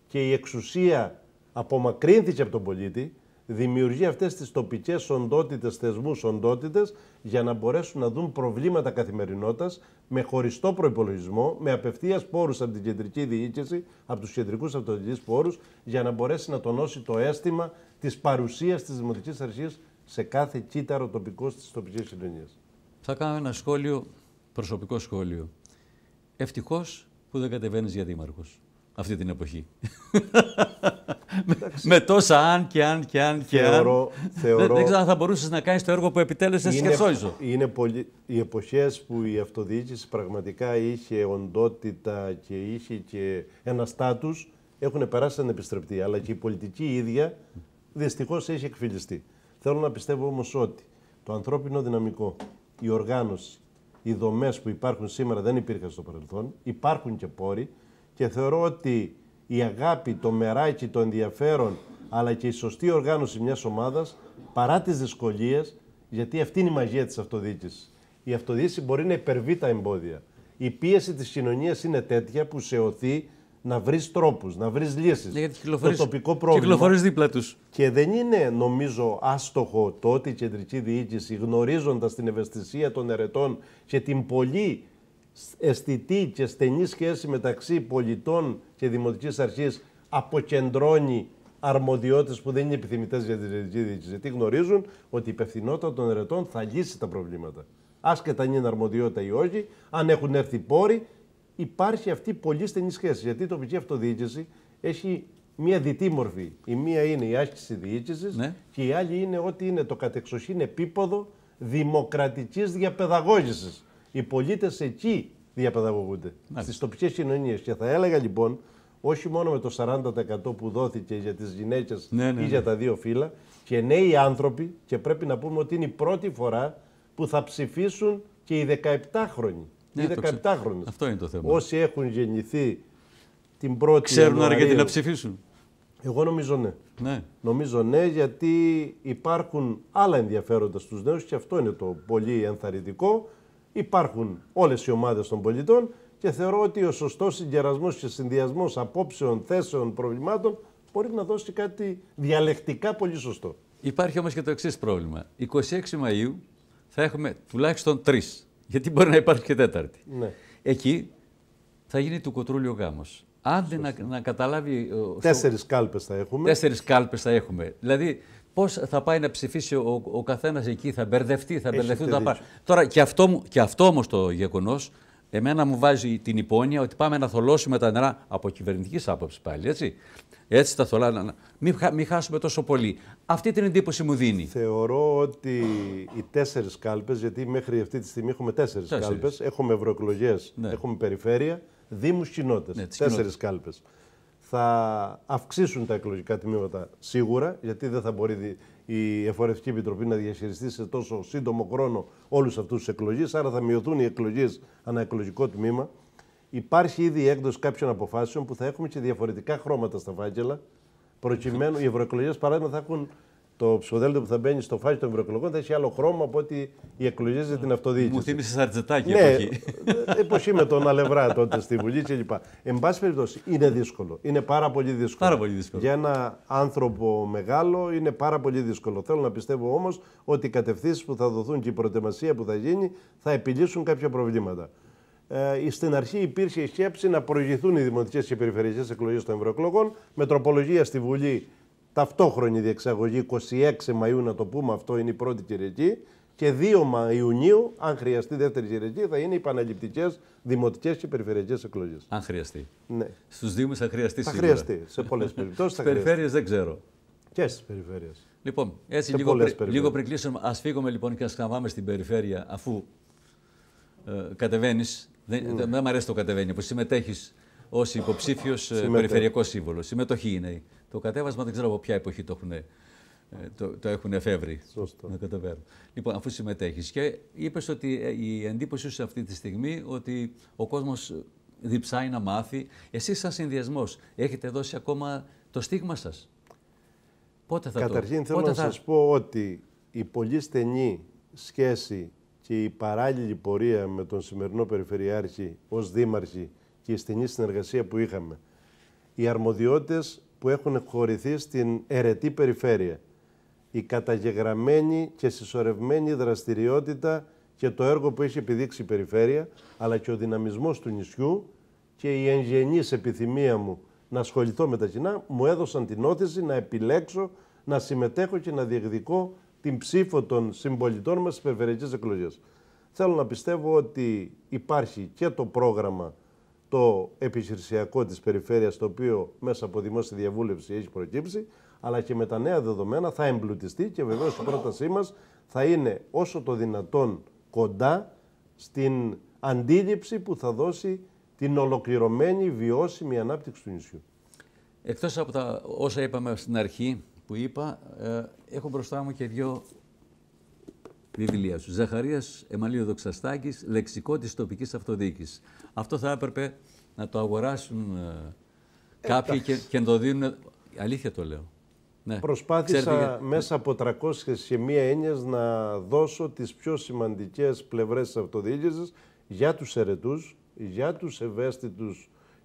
και η εξουσία απομακρύνθηκε από τον πολίτη δημιουργεί αυτές τις τοπικές οντότητες, θεσμούς οντότητες, για να μπορέσουν να δουν προβλήματα καθημερινότητας με χωριστό προϋπολογισμό, με απευθείας πόρους από την κεντρική διοίκηση, από τους κεντρικούς αυτοδιοίκησης πόρους, για να μπορέσει να τονώσει το αίσθημα της παρουσίας της Δημοτικής Αρχής σε κάθε κύτταρο τοπικό της τοπικής κοινωνίας. Θα κάνω ένα σχόλιο, προσωπικό σχόλιο. Ευτυχώς που δεν κατεβαίνεις για δήμαρχος αυτή την εποχή. (laughs) με, με τόσα αν και αν και αν και θεωρώ, αν. Θεωρώ... Δεν, ξέρω αν θα μπορούσες να κάνεις το έργο που επιτέλεσε και Χερσόνησο. Είναι πολύ... οι εποχές που η αυτοδιοίκηση πραγματικά είχε οντότητα και είχε και ένα στάτους έχουν περάσει ανεπιστρεπτή. Αλλά και η πολιτική ίδια δυστυχώς έχει εκφυλιστεί. Θέλω να πιστεύω όμως ότι το ανθρώπινο δυναμικό, η οργάνωση, οι δομές που υπάρχουν σήμερα δεν υπήρχαν στο παρελθόν, υπάρχουν και πόροι και θεωρώ ότι η αγάπη, το μεράκι, το ενδιαφέρον, αλλά και η σωστή οργάνωση μιας ομάδας παρά τις δυσκολίες, γιατί αυτή είναι η μαγεία της αυτοδιοίκησης. Η αυτοδιοίκηση μπορεί να υπερβεί τα εμπόδια. Η πίεση της κοινωνίας είναι τέτοια που σε οθεί να βρεις τρόπους, να βρεις λύσεις. Ναι, το τοπικό πρόβλημα. Κυκλοφορείς δίπλα τους. Και δεν είναι, νομίζω, άστοχο το ότι η κεντρική διοίκηση, γνωρίζοντας την ευαισθησία των ερετών και την πολύ αισθητή και στενή σχέση μεταξύ πολιτών και δημοτικής αρχής αποκεντρώνει αρμοδιότητες που δεν είναι επιθυμητές για τη ζωτική διοίκησης. Γιατί γνωρίζουν ότι η υπευθυνότητα των ερετών θα λύσει τα προβλήματα. Άσχετα αν είναι αρμοδιότητα ή όχι, αν έχουν έρθει πόροι, υπάρχει αυτή η πολύ στενή σχέση. Γιατί η τοπική αυτοδιοίκηση έχει μία διτή μορφή. Η μία είναι η άσκηση διοίκησης ναι. και η άλλη είναι ότι είναι το κατεξοχήν επίποδο δημοκρατικής διαπαιδαγώγησης. Οι πολίτες εκεί διαπαιδαγωγούνται, ναι. στις τοπικές κοινωνίες. Και θα έλεγα λοιπόν, όχι μόνο με το 40% που δόθηκε για τις γυναίκες ναι, ναι, ή για τα δύο φύλλα, και νέοι άνθρωποι, και πρέπει να πούμε ότι είναι η πρώτη φορά που θα ψηφίσουν και οι 17χρονοι. οι 17χρονοι. Αυτό είναι το θέμα. Όσοι έχουν γεννηθεί την πρώτη. Ξέρουν άρα γιατί να ψηφίσουν. Εγώ νομίζω ναι. ναι. Νομίζω ναι, γιατί υπάρχουν άλλα ενδιαφέροντα στους νέους και αυτό είναι το πολύ ενθαρρυντικό. Υπάρχουν όλες οι ομάδες των πολιτών και θεωρώ ότι ο σωστός συγκερασμός και συνδυασμός απόψεων, θέσεων, προβλημάτων μπορεί να δώσει κάτι διαλεκτικά πολύ σωστό. Υπάρχει όμως και το εξής πρόβλημα. 26 Μαΐου θα έχουμε τουλάχιστον τρεις, γιατί μπορεί να υπάρχει και τέταρτη. Ναι. Εκεί θα γίνει του κοτρούλιο γάμος. Αν να, να καταλάβει... Ε, Τέσσερις κάλπες θα έχουμε. Τέσσερις κάλπες θα έχουμε. Δηλαδή Πώς θα πάει να ψηφίσει ο, ο καθένας εκεί, θα μπερδευτεί, θα μπερδευτούν τα πάντα. Τώρα και αυτό, αυτό όμως το γεγονός Εμένα μου βάζει την υπόνοια ότι πάμε να θολώσουμε τα νερά από κυβερνητικής άποψης πάλι, έτσι. Έτσι τα θολά, μην, μην χάσουμε τόσο πολύ. Αυτή την εντύπωση μου δίνει. Θεωρώ ότι οι τέσσερις κάλπες, γιατί μέχρι αυτή τη στιγμή έχουμε τέσσερις κάλπες, έχουμε ευρωεκλογές, ναι. έχουμε περιφέρεια, Δήμους, κοινότητες. Ναι, τέσσερι κάλπες θα αυξήσουν τα εκλογικά τμήματα σίγουρα, γιατί δεν θα μπορεί η Εφορευτική Επιτροπή να διαχειριστεί σε τόσο σύντομο χρόνο όλους αυτούς τους εκλογείς. Άρα θα μειωθούν οι εκλογές ανά εκλογικό τμήμα. Υπάρχει ήδη η έκδοση κάποιων αποφάσεων που θα έχουμε και διαφορετικά χρώματα στα φάκελα. Προκειμένου οι ευρωεκλογές, παράδειγμα, θα έχουν το ψηφοδέλτιο που θα μπαίνει στο φάση των ευρωεκλογών θα έχει άλλο χρώμα από ότι οι εκλογές για την αυτοδιοίκηση. Μου θύμισε σαν ναι, εποχή. εποχή με ε, τον Αλευρά τότε στη Βουλή κλπ. Εν πάση περιπτώσει, είναι δύσκολο. Είναι πάρα πολύ δύσκολο. Πάρα πολύ δύσκολο. Για ένα άνθρωπο μεγάλο είναι πάρα πολύ δύσκολο. Θέλω να πιστεύω όμως ότι οι κατευθύνσεις που θα δοθούν και η προετοιμασία που θα γίνει θα επιλύσουν κάποια προβλήματα. Ε, στην αρχή υπήρχε η σκέψη να προηγηθούν οι δημοτικές και περιφερειακές εκλογές των ευρωεκλογών με τροπολογία στη Βουλή ταυτόχρονη διεξαγωγή 26 Μαΐου να το πούμε, αυτό είναι η πρώτη Κυριακή και 2 Μαΐου, αν χρειαστεί δεύτερη Κυριακή, θα είναι οι επαναληπτικέ δημοτικές και περιφερειακές εκλογές. Αν χρειαστεί. Ναι. Στους Δήμου θα χρειαστεί θα σίγουρα. Θα χρειαστεί. Σε πολλές (laughs) περιπτώσεις. Στις περιφέρειες δεν ξέρω. Και στις περιφέρειες. Λοιπόν, έτσι λίγο, πρι, λίγο πριν κλείσουμε, ας φύγουμε λοιπόν και ας χαμάμε στην περιφέρεια, αφού ε, κατεβαίνεις. Δεν, ναι. δεν μου αρέσει το κατεβαίνει, που συμμετέχεις ως υποψήφιος ε, περιφερειακός σύμβολος. Συμμετοχή είναι το κατέβασμα δεν ξέρω από ποια εποχή το έχουν, ε, το, το έχουν εφεύρει. Σωστό. Να Λοιπόν, αφού συμμετέχεις. Και είπες ότι ε, η εντύπωσή σου αυτή τη στιγμή ότι ο κόσμος διψάει να μάθει. Εσείς σαν συνδυασμός, έχετε δώσει ακόμα το στίγμα σας. Πότε θα Καταρχήν το... θέλω να θα... σας πω ότι η πολύ στενή σχέση και η παράλληλη πορεία με τον σημερινό Περιφερειάρχη ως Δήμαρχη και η στενή συνεργασία που είχαμε, οι αρμοδιότητες που έχουν χωρηθεί στην αιρετή περιφέρεια. Η καταγεγραμμένη και συσσωρευμένη δραστηριότητα και το έργο που έχει επιδείξει η περιφέρεια, αλλά και ο δυναμισμός του νησιού και η εγγενής επιθυμία μου να ασχοληθώ με τα κοινά, μου έδωσαν την όθηση να επιλέξω, να συμμετέχω και να διεκδικώ την ψήφο των συμπολιτών μας στις περιφερειακές εκλογές. Θέλω να πιστεύω ότι υπάρχει και το πρόγραμμα το επιχειρησιακό της περιφέρειας, το οποίο μέσα από δημόσια διαβούλευση έχει προκύψει, αλλά και με τα νέα δεδομένα θα εμπλουτιστεί και βεβαίως η πρότασή μας θα είναι όσο το δυνατόν κοντά στην αντίληψη που θα δώσει την ολοκληρωμένη βιώσιμη ανάπτυξη του νησιού. Εκτός από τα όσα είπαμε στην αρχή που είπα, ε, έχω μπροστά μου και δύο βιβλία σου. Ζαχαρίας Εμαλίου Δοξαστάκης, λεξικό της τοπικής αυτοδιοίκησης. Αυτό θα έπρεπε να το αγοράσουν ε, ε κάποιοι και, να το δίνουν. Αλήθεια το λέω. Ναι. Προσπάθησα μέσα από 300 και μία έννοια να δώσω τις πιο σημαντικές πλευρές της αυτοδιοίκησης για τους αιρετούς, για τους ευαίσθητους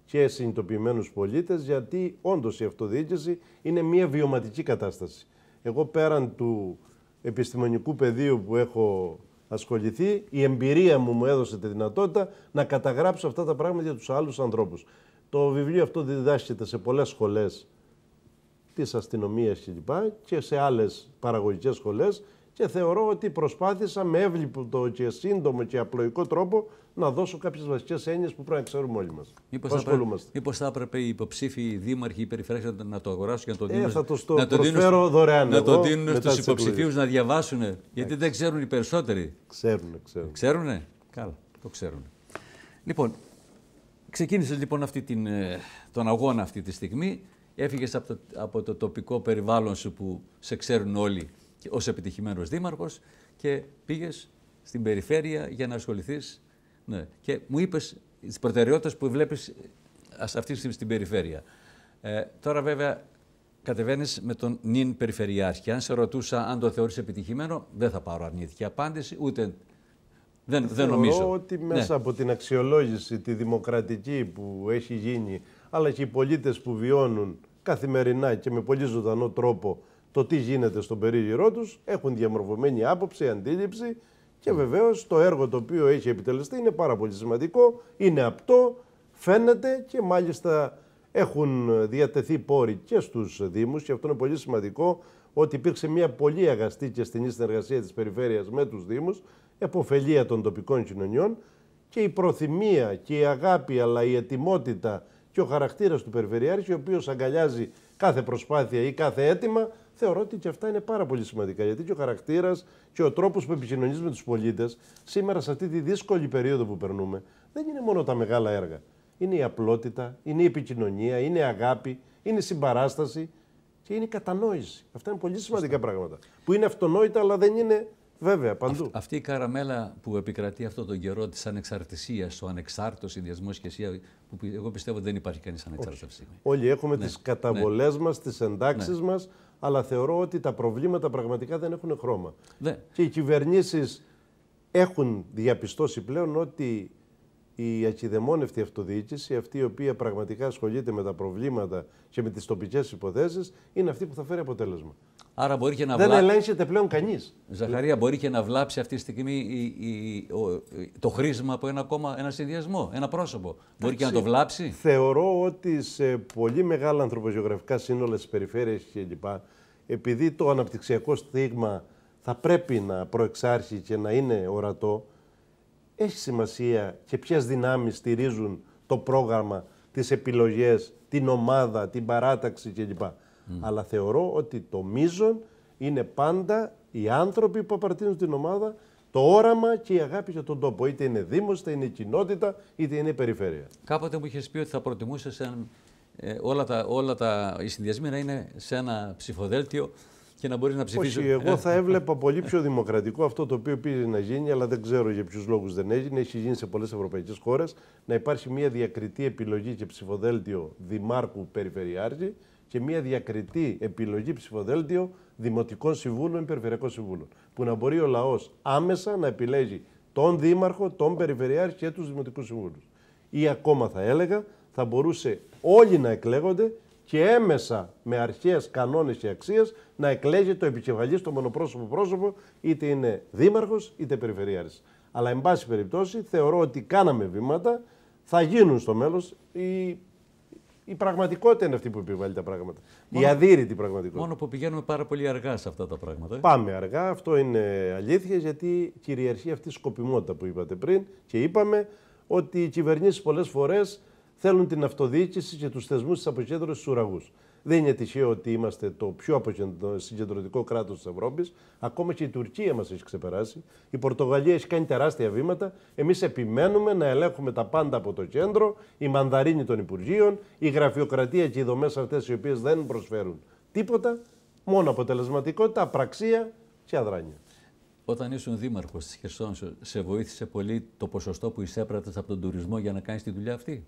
και συνειδητοποιημένους πολίτες, γιατί όντως η αυτοδιοίκηση είναι μία βιωματική κατάσταση. Εγώ πέραν του επιστημονικού πεδίου που έχω ασχοληθεί, η εμπειρία μου μου έδωσε τη δυνατότητα να καταγράψω αυτά τα πράγματα για τους άλλους ανθρώπους. Το βιβλίο αυτό διδάσκεται σε πολλές σχολές της αστυνομίας και και σε άλλες παραγωγικές σχολές και θεωρώ ότι προσπάθησα με εύληπτο και σύντομο και απλοϊκό τρόπο να δώσω κάποιες βασικές έννοιες που πρέπει να ξέρουμε όλοι μας. Μήπως θα, έπρεπε οι υποψήφοι δήμαρχοι ή περιφέρειε να το αγοράσουν και να το ε, δίνουν. Ε, θα το στο να το δίνουν, δωρεάν. Να το δίνουν στου υποψηφίους να διαβάσουν. Γιατί δεν ξέρουν οι περισσότεροι. Ξέρουν, ξέρουν. Ξέρουν. Καλά, το ξέρουν. Λοιπόν, ξεκίνησε λοιπόν αυτή την, ε, τον αγώνα αυτή τη στιγμή. Έφυγες από, το, από το τοπικό περιβάλλον σου που σε ξέρουν όλοι ως επιτυχημένος δήμαρχος και πήγες στην περιφέρεια για να ασχοληθείς ναι. Και μου είπες τις προτεραιότητες που βλέπεις ε, αυτή τη στιγμή στην περιφέρεια. Ε, τώρα βέβαια κατεβαίνεις με τον νυν περιφερειάρχη. Αν σε ρωτούσα αν το θεωρείς επιτυχημένο, δεν θα πάρω αρνητική απάντηση, ούτε δεν, δεν νομίζω. Θεωρώ ότι ναι. μέσα ναι. από την αξιολόγηση, τη δημοκρατική που έχει γίνει, αλλά και οι πολίτες που βιώνουν καθημερινά και με πολύ ζωντανό τρόπο το τι γίνεται στον περίγυρό τους, έχουν διαμορφωμένη άποψη, αντίληψη και βεβαίως το έργο το οποίο έχει επιτελεστεί είναι πάρα πολύ σημαντικό, είναι απτό, φαίνεται και μάλιστα έχουν διατεθεί πόροι και στους Δήμους και αυτό είναι πολύ σημαντικό ότι υπήρξε μια πολύ αγαστή και στενή συνεργασία της περιφέρειας με τους Δήμους, εποφελία των τοπικών κοινωνιών και η προθυμία και η αγάπη αλλά η ετοιμότητα και ο χαρακτήρας του Περιφερειάρχη ο οποίος αγκαλιάζει κάθε προσπάθεια ή κάθε αίτημα θεωρώ ότι και αυτά είναι πάρα πολύ σημαντικά. Γιατί και ο χαρακτήρας και ο τρόπος που επικοινωνείς με τους πολίτες σήμερα, σε αυτή τη δύσκολη περίοδο που περνούμε, δεν είναι μόνο τα μεγάλα έργα. Είναι η απλότητα, είναι η επικοινωνία, είναι η αγάπη, είναι η συμπαράσταση και είναι η κατανόηση. Αυτά είναι πολύ σημαντικά πράγματα. Που είναι αυτονόητα, αλλά δεν είναι βέβαια παντού. αυτή η καραμέλα που επικρατεί αυτόν τον καιρό της ανεξαρτησίας, ο ανεξάρτητος συνδυασμό και εσύ, που εγώ πιστεύω δεν υπάρχει κανείς ανεξάρτητο Όλοι έχουμε ναι. τις καταβολέ ναι. μας, τις ναι. εντάξεις μας αλλά θεωρώ ότι τα προβλήματα πραγματικά δεν έχουν χρώμα. Δε. Και οι κυβερνήσεις έχουν διαπιστώσει πλέον ότι η ακιδεμόνευτη αυτοδιοίκηση, αυτή η οποία πραγματικά ασχολείται με τα προβλήματα και με τις τοπικές υποθέσεις, είναι αυτή που θα φέρει αποτέλεσμα. Άρα μπορεί και να Δεν βλά... ελέγχεται πλέον κανείς. Ζαχαρία, μπορεί και να βλάψει αυτή τη στιγμή η, το χρήσμα από ένα κόμμα, ένα συνδυασμό, ένα πρόσωπο. μπορεί και να το βλάψει. Θεωρώ ότι σε πολύ μεγάλα ανθρωπογεωγραφικά σύνολα τη περιφέρεια κλπ. Επειδή το αναπτυξιακό στίγμα θα πρέπει να προεξάρχει και να είναι ορατό, έχει σημασία και ποιες δυνάμεις στηρίζουν το πρόγραμμα, τις επιλογές, την ομάδα, την παράταξη κλπ. Mm. Αλλά θεωρώ ότι το μείζον είναι πάντα οι άνθρωποι που απαρτίζουν την ομάδα, το όραμα και η αγάπη για τον τόπο. Είτε είναι Δήμος, είτε είναι κοινότητα, είτε είναι περιφέρεια. Κάποτε μου είχες πει ότι θα προτιμούσε ε, όλα, τα, όλα τα, οι συνδυασμοί να είναι σε ένα ψηφοδέλτιο και να μπορείς να ψηφίσει. Όχι, εγώ θα έβλεπα πολύ πιο δημοκρατικό αυτό το οποίο πήγε να γίνει, αλλά δεν ξέρω για ποιους λόγους δεν έγινε. Έχει γίνει σε πολλές ευρωπαϊκές χώρες να υπάρχει μια διακριτή επιλογή και ψηφοδέλτιο δημάρχου περιφερειάρχη και μια διακριτή επιλογή ψηφοδέλτιο δημοτικών συμβούλων, ή περιφερειακών συμβούλων. Που να μπορεί ο λαός άμεσα να επιλέγει τον δήμαρχο, τον περιφερειάρχη και τους δημοτικούς συμβούλους. Ή ακόμα θα έλεγα, θα μπορούσε όλοι να εκλέγονται και έμεσα με αρχαίε κανόνες και αξίες να εκλέγει το επικεφαλής, το μονοπρόσωπο πρόσωπο, είτε είναι δήμαρχος είτε περιφερειάρχης. Αλλά, εν πάση περιπτώσει, θεωρώ ότι κάναμε βήματα, θα γίνουν στο μέλλον. Η η πραγματικότητα είναι αυτή που επιβάλλει τα πράγματα. η αδύρυτη πραγματικότητα. Μόνο που πηγαίνουμε πάρα πολύ αργά σε αυτά τα πράγματα. Ε. Πάμε αργά, αυτό είναι αλήθεια, γιατί κυριαρχεί αυτή η σκοπιμότητα που είπατε πριν και είπαμε ότι οι κυβερνήσεις πολλές φορές θέλουν την αυτοδιοίκηση και τους θεσμούς της αποκέντρωση στους ουραγούς. Δεν είναι τυχαίο ότι είμαστε το πιο συγκεντρωτικό κράτος της Ευρώπης. Ακόμα και η Τουρκία μας έχει ξεπεράσει. Η Πορτογαλία έχει κάνει τεράστια βήματα. Εμείς επιμένουμε να ελέγχουμε τα πάντα από το κέντρο, η μανδαρίνη των Υπουργείων, η γραφειοκρατία και οι δομές αυτές οι οποίες δεν προσφέρουν τίποτα, μόνο αποτελεσματικότητα, απραξία και αδράνεια. Όταν ήσουν δήμαρχος της Χερσόνησο, σε βοήθησε πολύ το ποσοστό που εισέπρατες από τον τουρισμό για να κάνεις τη δουλειά αυτή.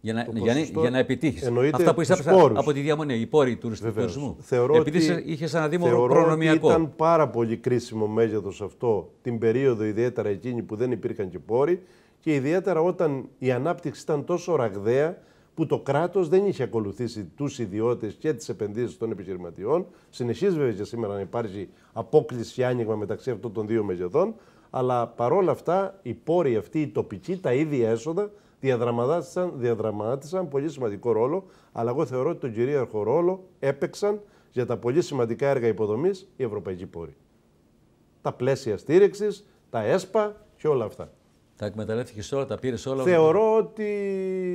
Για να, για, να, για να επιτύχεις. Αυτά που είσαι από τη διαμονή, οι πόροι του τουρισμού. Θεωρώ Επειδή ότι, ένα δήμο προνομιακό. Ότι ήταν πάρα πολύ κρίσιμο μέγεθος αυτό την περίοδο ιδιαίτερα εκείνη που δεν υπήρχαν και πόροι και ιδιαίτερα όταν η ανάπτυξη ήταν τόσο ραγδαία που το κράτος δεν είχε ακολουθήσει τους ιδιώτες και τις επενδύσεις των επιχειρηματιών. Συνεχίζει βέβαια και σήμερα να υπάρχει απόκληση και άνοιγμα μεταξύ αυτών των δύο μεγεθών, αλλά παρόλα αυτά οι πόροι αυτοί, οι τοπικοί, τα ίδια έσοδα διαδραματίσαν, διαδραματίσαν πολύ σημαντικό ρόλο, αλλά εγώ θεωρώ ότι τον κυρίαρχο ρόλο έπαιξαν για τα πολύ σημαντικά έργα υποδομής οι ευρωπαϊκοί πόροι. Τα πλαίσια στήριξης, τα ΕΣΠΑ και όλα αυτά. Τα εκμεταλλεύτηκες όλα, τα πήρες όλα. Θεωρώ ότι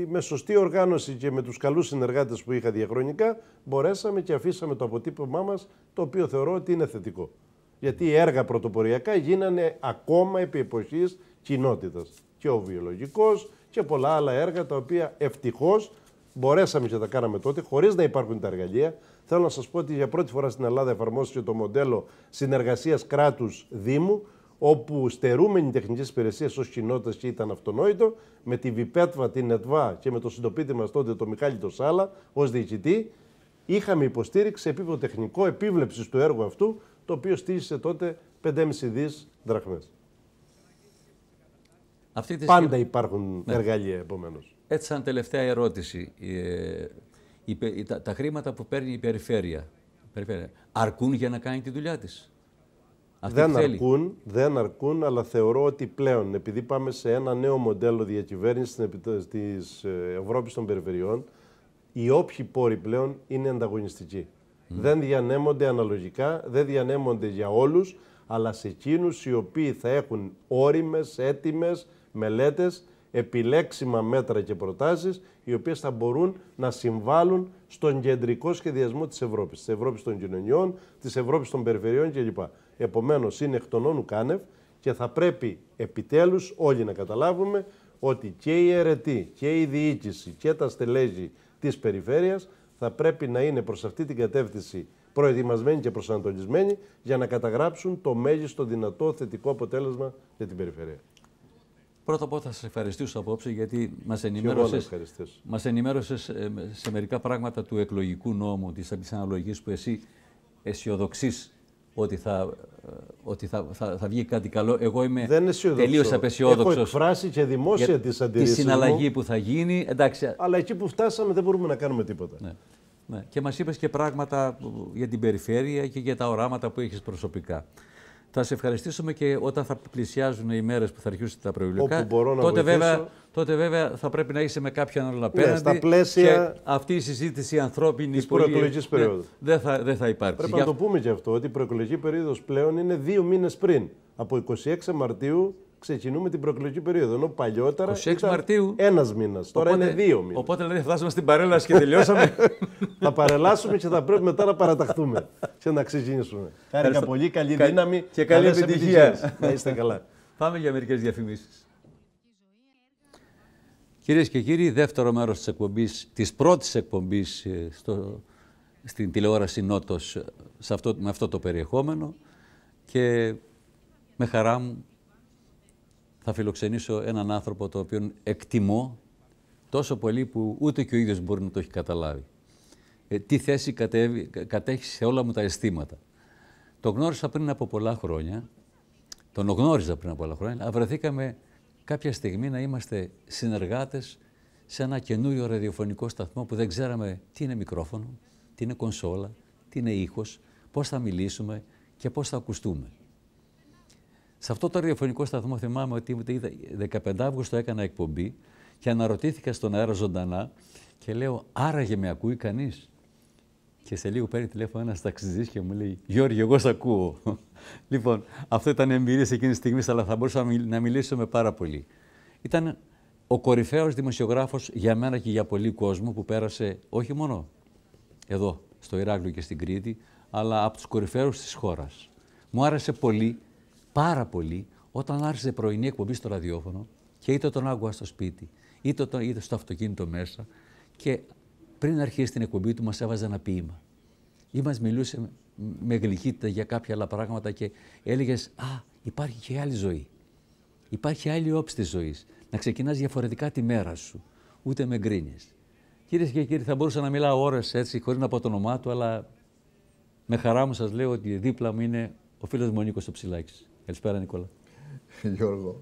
με σωστή οργάνωση και με τους καλούς συνεργάτες που είχα διαχρονικά, μπορέσαμε και αφήσαμε το αποτύπωμά μας, το οποίο θεωρώ ότι είναι θετικό. Γιατί οι έργα πρωτοποριακά γίνανε ακόμα επί εποχής κοινότητας. Και ο βιολογικός και πολλά άλλα έργα τα οποία ευτυχώς μπορέσαμε και τα κάναμε τότε, χωρίς να υπάρχουν τα εργαλεία. Θέλω να σας πω ότι για πρώτη φορά στην Ελλάδα εφαρμόστηκε το μοντέλο συνεργασίας κράτου-Δήμου, όπου στερούμενη τεχνική υπηρεσία ως κοινότητας και ήταν αυτονόητο, με τη Βιπέτβα, την ΕΤΒΑ και με τον συντοπίτη μα τότε, τον Μιχάλη Τοσάλα, ως διοικητή, είχαμε υποστήριξη επίπεδο τεχνικό επίβλεψης του έργου αυτού, το οποίο στήριξε τότε 5,5 δις δραχμές. Αυτή Πάντα υπάρχουν ναι. εργαλεία επομένως. Έτσι, σαν τελευταία ερώτηση. Ε, η, ε, τα, τα, χρήματα που παίρνει η περιφέρεια, περιφέρεια αρκούν για να κάνει τη δουλειά της. Δεν αρκούν, δεν αρκούν, αλλά θεωρώ ότι πλέον, επειδή πάμε σε ένα νέο μοντέλο διακυβέρνησης της ε, Ευρώπης των περιφερειών, οι όποιοι πόροι πλέον είναι ανταγωνιστικοί. Δεν διανέμονται αναλογικά, δεν διανέμονται για όλους, αλλά σε εκείνους οι οποίοι θα έχουν όριμες, έτοιμες, μελέτες, επιλέξιμα μέτρα και προτάσεις, οι οποίες θα μπορούν να συμβάλλουν στον κεντρικό σχεδιασμό της Ευρώπης, της Ευρώπης των κοινωνιών, της Ευρώπης των περιφερειών κλπ. Επομένως, είναι εκ των όνου κάνευ και θα πρέπει επιτέλους όλοι να καταλάβουμε ότι και η αιρετή και η διοίκηση και τα στελέχη της περιφέρειας θα πρέπει να είναι προς αυτή την κατεύθυνση προετοιμασμένοι και προσανατολισμένοι για να καταγράψουν το μέγιστο δυνατό θετικό αποτέλεσμα για την περιφέρεια. Πρώτα απ' όλα θα σας ευχαριστήσω απόψε γιατί μας ενημέρωσε μας ενημέρωσες ε, σε μερικά πράγματα του εκλογικού νόμου, της αναλογή που εσύ αισιοδοξείς ότι, θα, ε, ότι θα, θα, θα, βγει κάτι καλό. Εγώ είμαι τελείω απεσιόδοξο. Έχω εκφράσει και δημόσια τις αντιρρήσεις. Τη συναλλαγή που θα γίνει. Εντάξει. Αλλά εκεί που φτάσαμε δεν μπορούμε να κάνουμε τίποτα. Ναι. ναι. Και μας είπες και πράγματα για την περιφέρεια και για τα οράματα που έχεις προσωπικά. Θα σε ευχαριστήσουμε και όταν θα πλησιάζουν οι μέρες που θα αρχίσουν τα προηγούμενα. Όπου μπορώ να τότε, βέβαια, τότε βέβαια θα πρέπει να είσαι με κάποιον άλλο απέναντι. Ναι, στα πλαίσια. Και αυτή η συζήτηση ανθρώπινη της ναι, περίοδου. Δεν θα, δεν θα υπάρξει. Πρέπει να το πούμε και αυτό, ότι η προεκλογική περίοδος πλέον είναι δύο μήνες πριν. Από 26 Μαρτίου ξεκινούμε την προεκλογική περίοδο. Ενώ παλιότερα. 26 ήταν Μαρτίου. Ένας μήνας. Τώρα είναι δύο μήνες. Οπότε δηλαδή φτάσαμε στην παρέλαση και τελειώσαμε. (laughs) θα παρελάσουμε και θα πρέπει μετά να παραταχθούμε και να ξεκινήσουμε. Χάρηκα πολύ. Καλή δύναμη και καλή επιτυχία. (laughs) Να είστε καλά. Πάμε για μερικές διαφημίσεις. Κυρίες και κύριοι, δεύτερο μέρος της εκπομπής, της πρώτης εκπομπής ε, στην τηλεόραση νότος ε, αυτό, με αυτό το περιεχόμενο και με χαρά μου θα φιλοξενήσω έναν άνθρωπο το οποίο εκτιμώ τόσο πολύ που ούτε και ο ίδιος μπορεί να το έχει καταλάβει. Ε, τι θέση κατέχει σε όλα μου τα αισθήματα. Το γνώρισα πριν από πολλά χρόνια, τον γνώριζα πριν από πολλά χρόνια, βρεθήκαμε κάποια στιγμή να είμαστε συνεργάτες σε ένα καινούριο ραδιοφωνικό σταθμό που δεν ξέραμε τι είναι μικρόφωνο, τι είναι κονσόλα, τι είναι ήχος, πώς θα μιλήσουμε και πώς θα ακουστούμε. Σε αυτό το ραδιοφωνικό σταθμό θυμάμαι ότι 15 Αύγουστο έκανα εκπομπή και αναρωτήθηκα στον αέρα ζωντανά και λέω άραγε με ακούει κανείς. Και σε λίγο παίρνει τηλέφωνο ένας ταξιδί και μου λέει: Γιώργη, εγώ σε ακούω. (laughs) λοιπόν, αυτό ήταν εμπειρία εκείνης της στιγμής, αλλά θα μπορούσα να μιλήσουμε πάρα πολύ. Ήταν ο κορυφαίος δημοσιογράφος για μένα και για πολλοί κόσμο που πέρασε όχι μόνο εδώ, στο Ηράκλειο και στην Κρήτη, αλλά από τους κορυφαίους της χώρας. Μου άρεσε πολύ πάρα πολύ όταν άρχισε πρωινή εκπομπή στο ραδιόφωνο και είτε τον άκουγα στο σπίτι, είτε, τον, είτε στο αυτοκίνητο μέσα και πριν αρχίσει την εκπομπή του μας έβαζε ένα ποίημα ή μας μιλούσε με γλυκύτητα για κάποια άλλα πράγματα και έλεγες «Α, υπάρχει και άλλη ζωή, υπάρχει άλλη όψη της ζωής, να ξεκινάς διαφορετικά τη μέρα σου, ούτε με γκρίνεις». Κυρίες και κύριοι, θα μπορούσα να μιλάω ώρες έτσι, χωρίς να πω το όνομά του, αλλά με χαρά μου σας λέω ότι δίπλα μου είναι ο φίλος μου ο Ψυλάκη. Καλησπέρα, Νικόλα. (laughs) Γιώργο,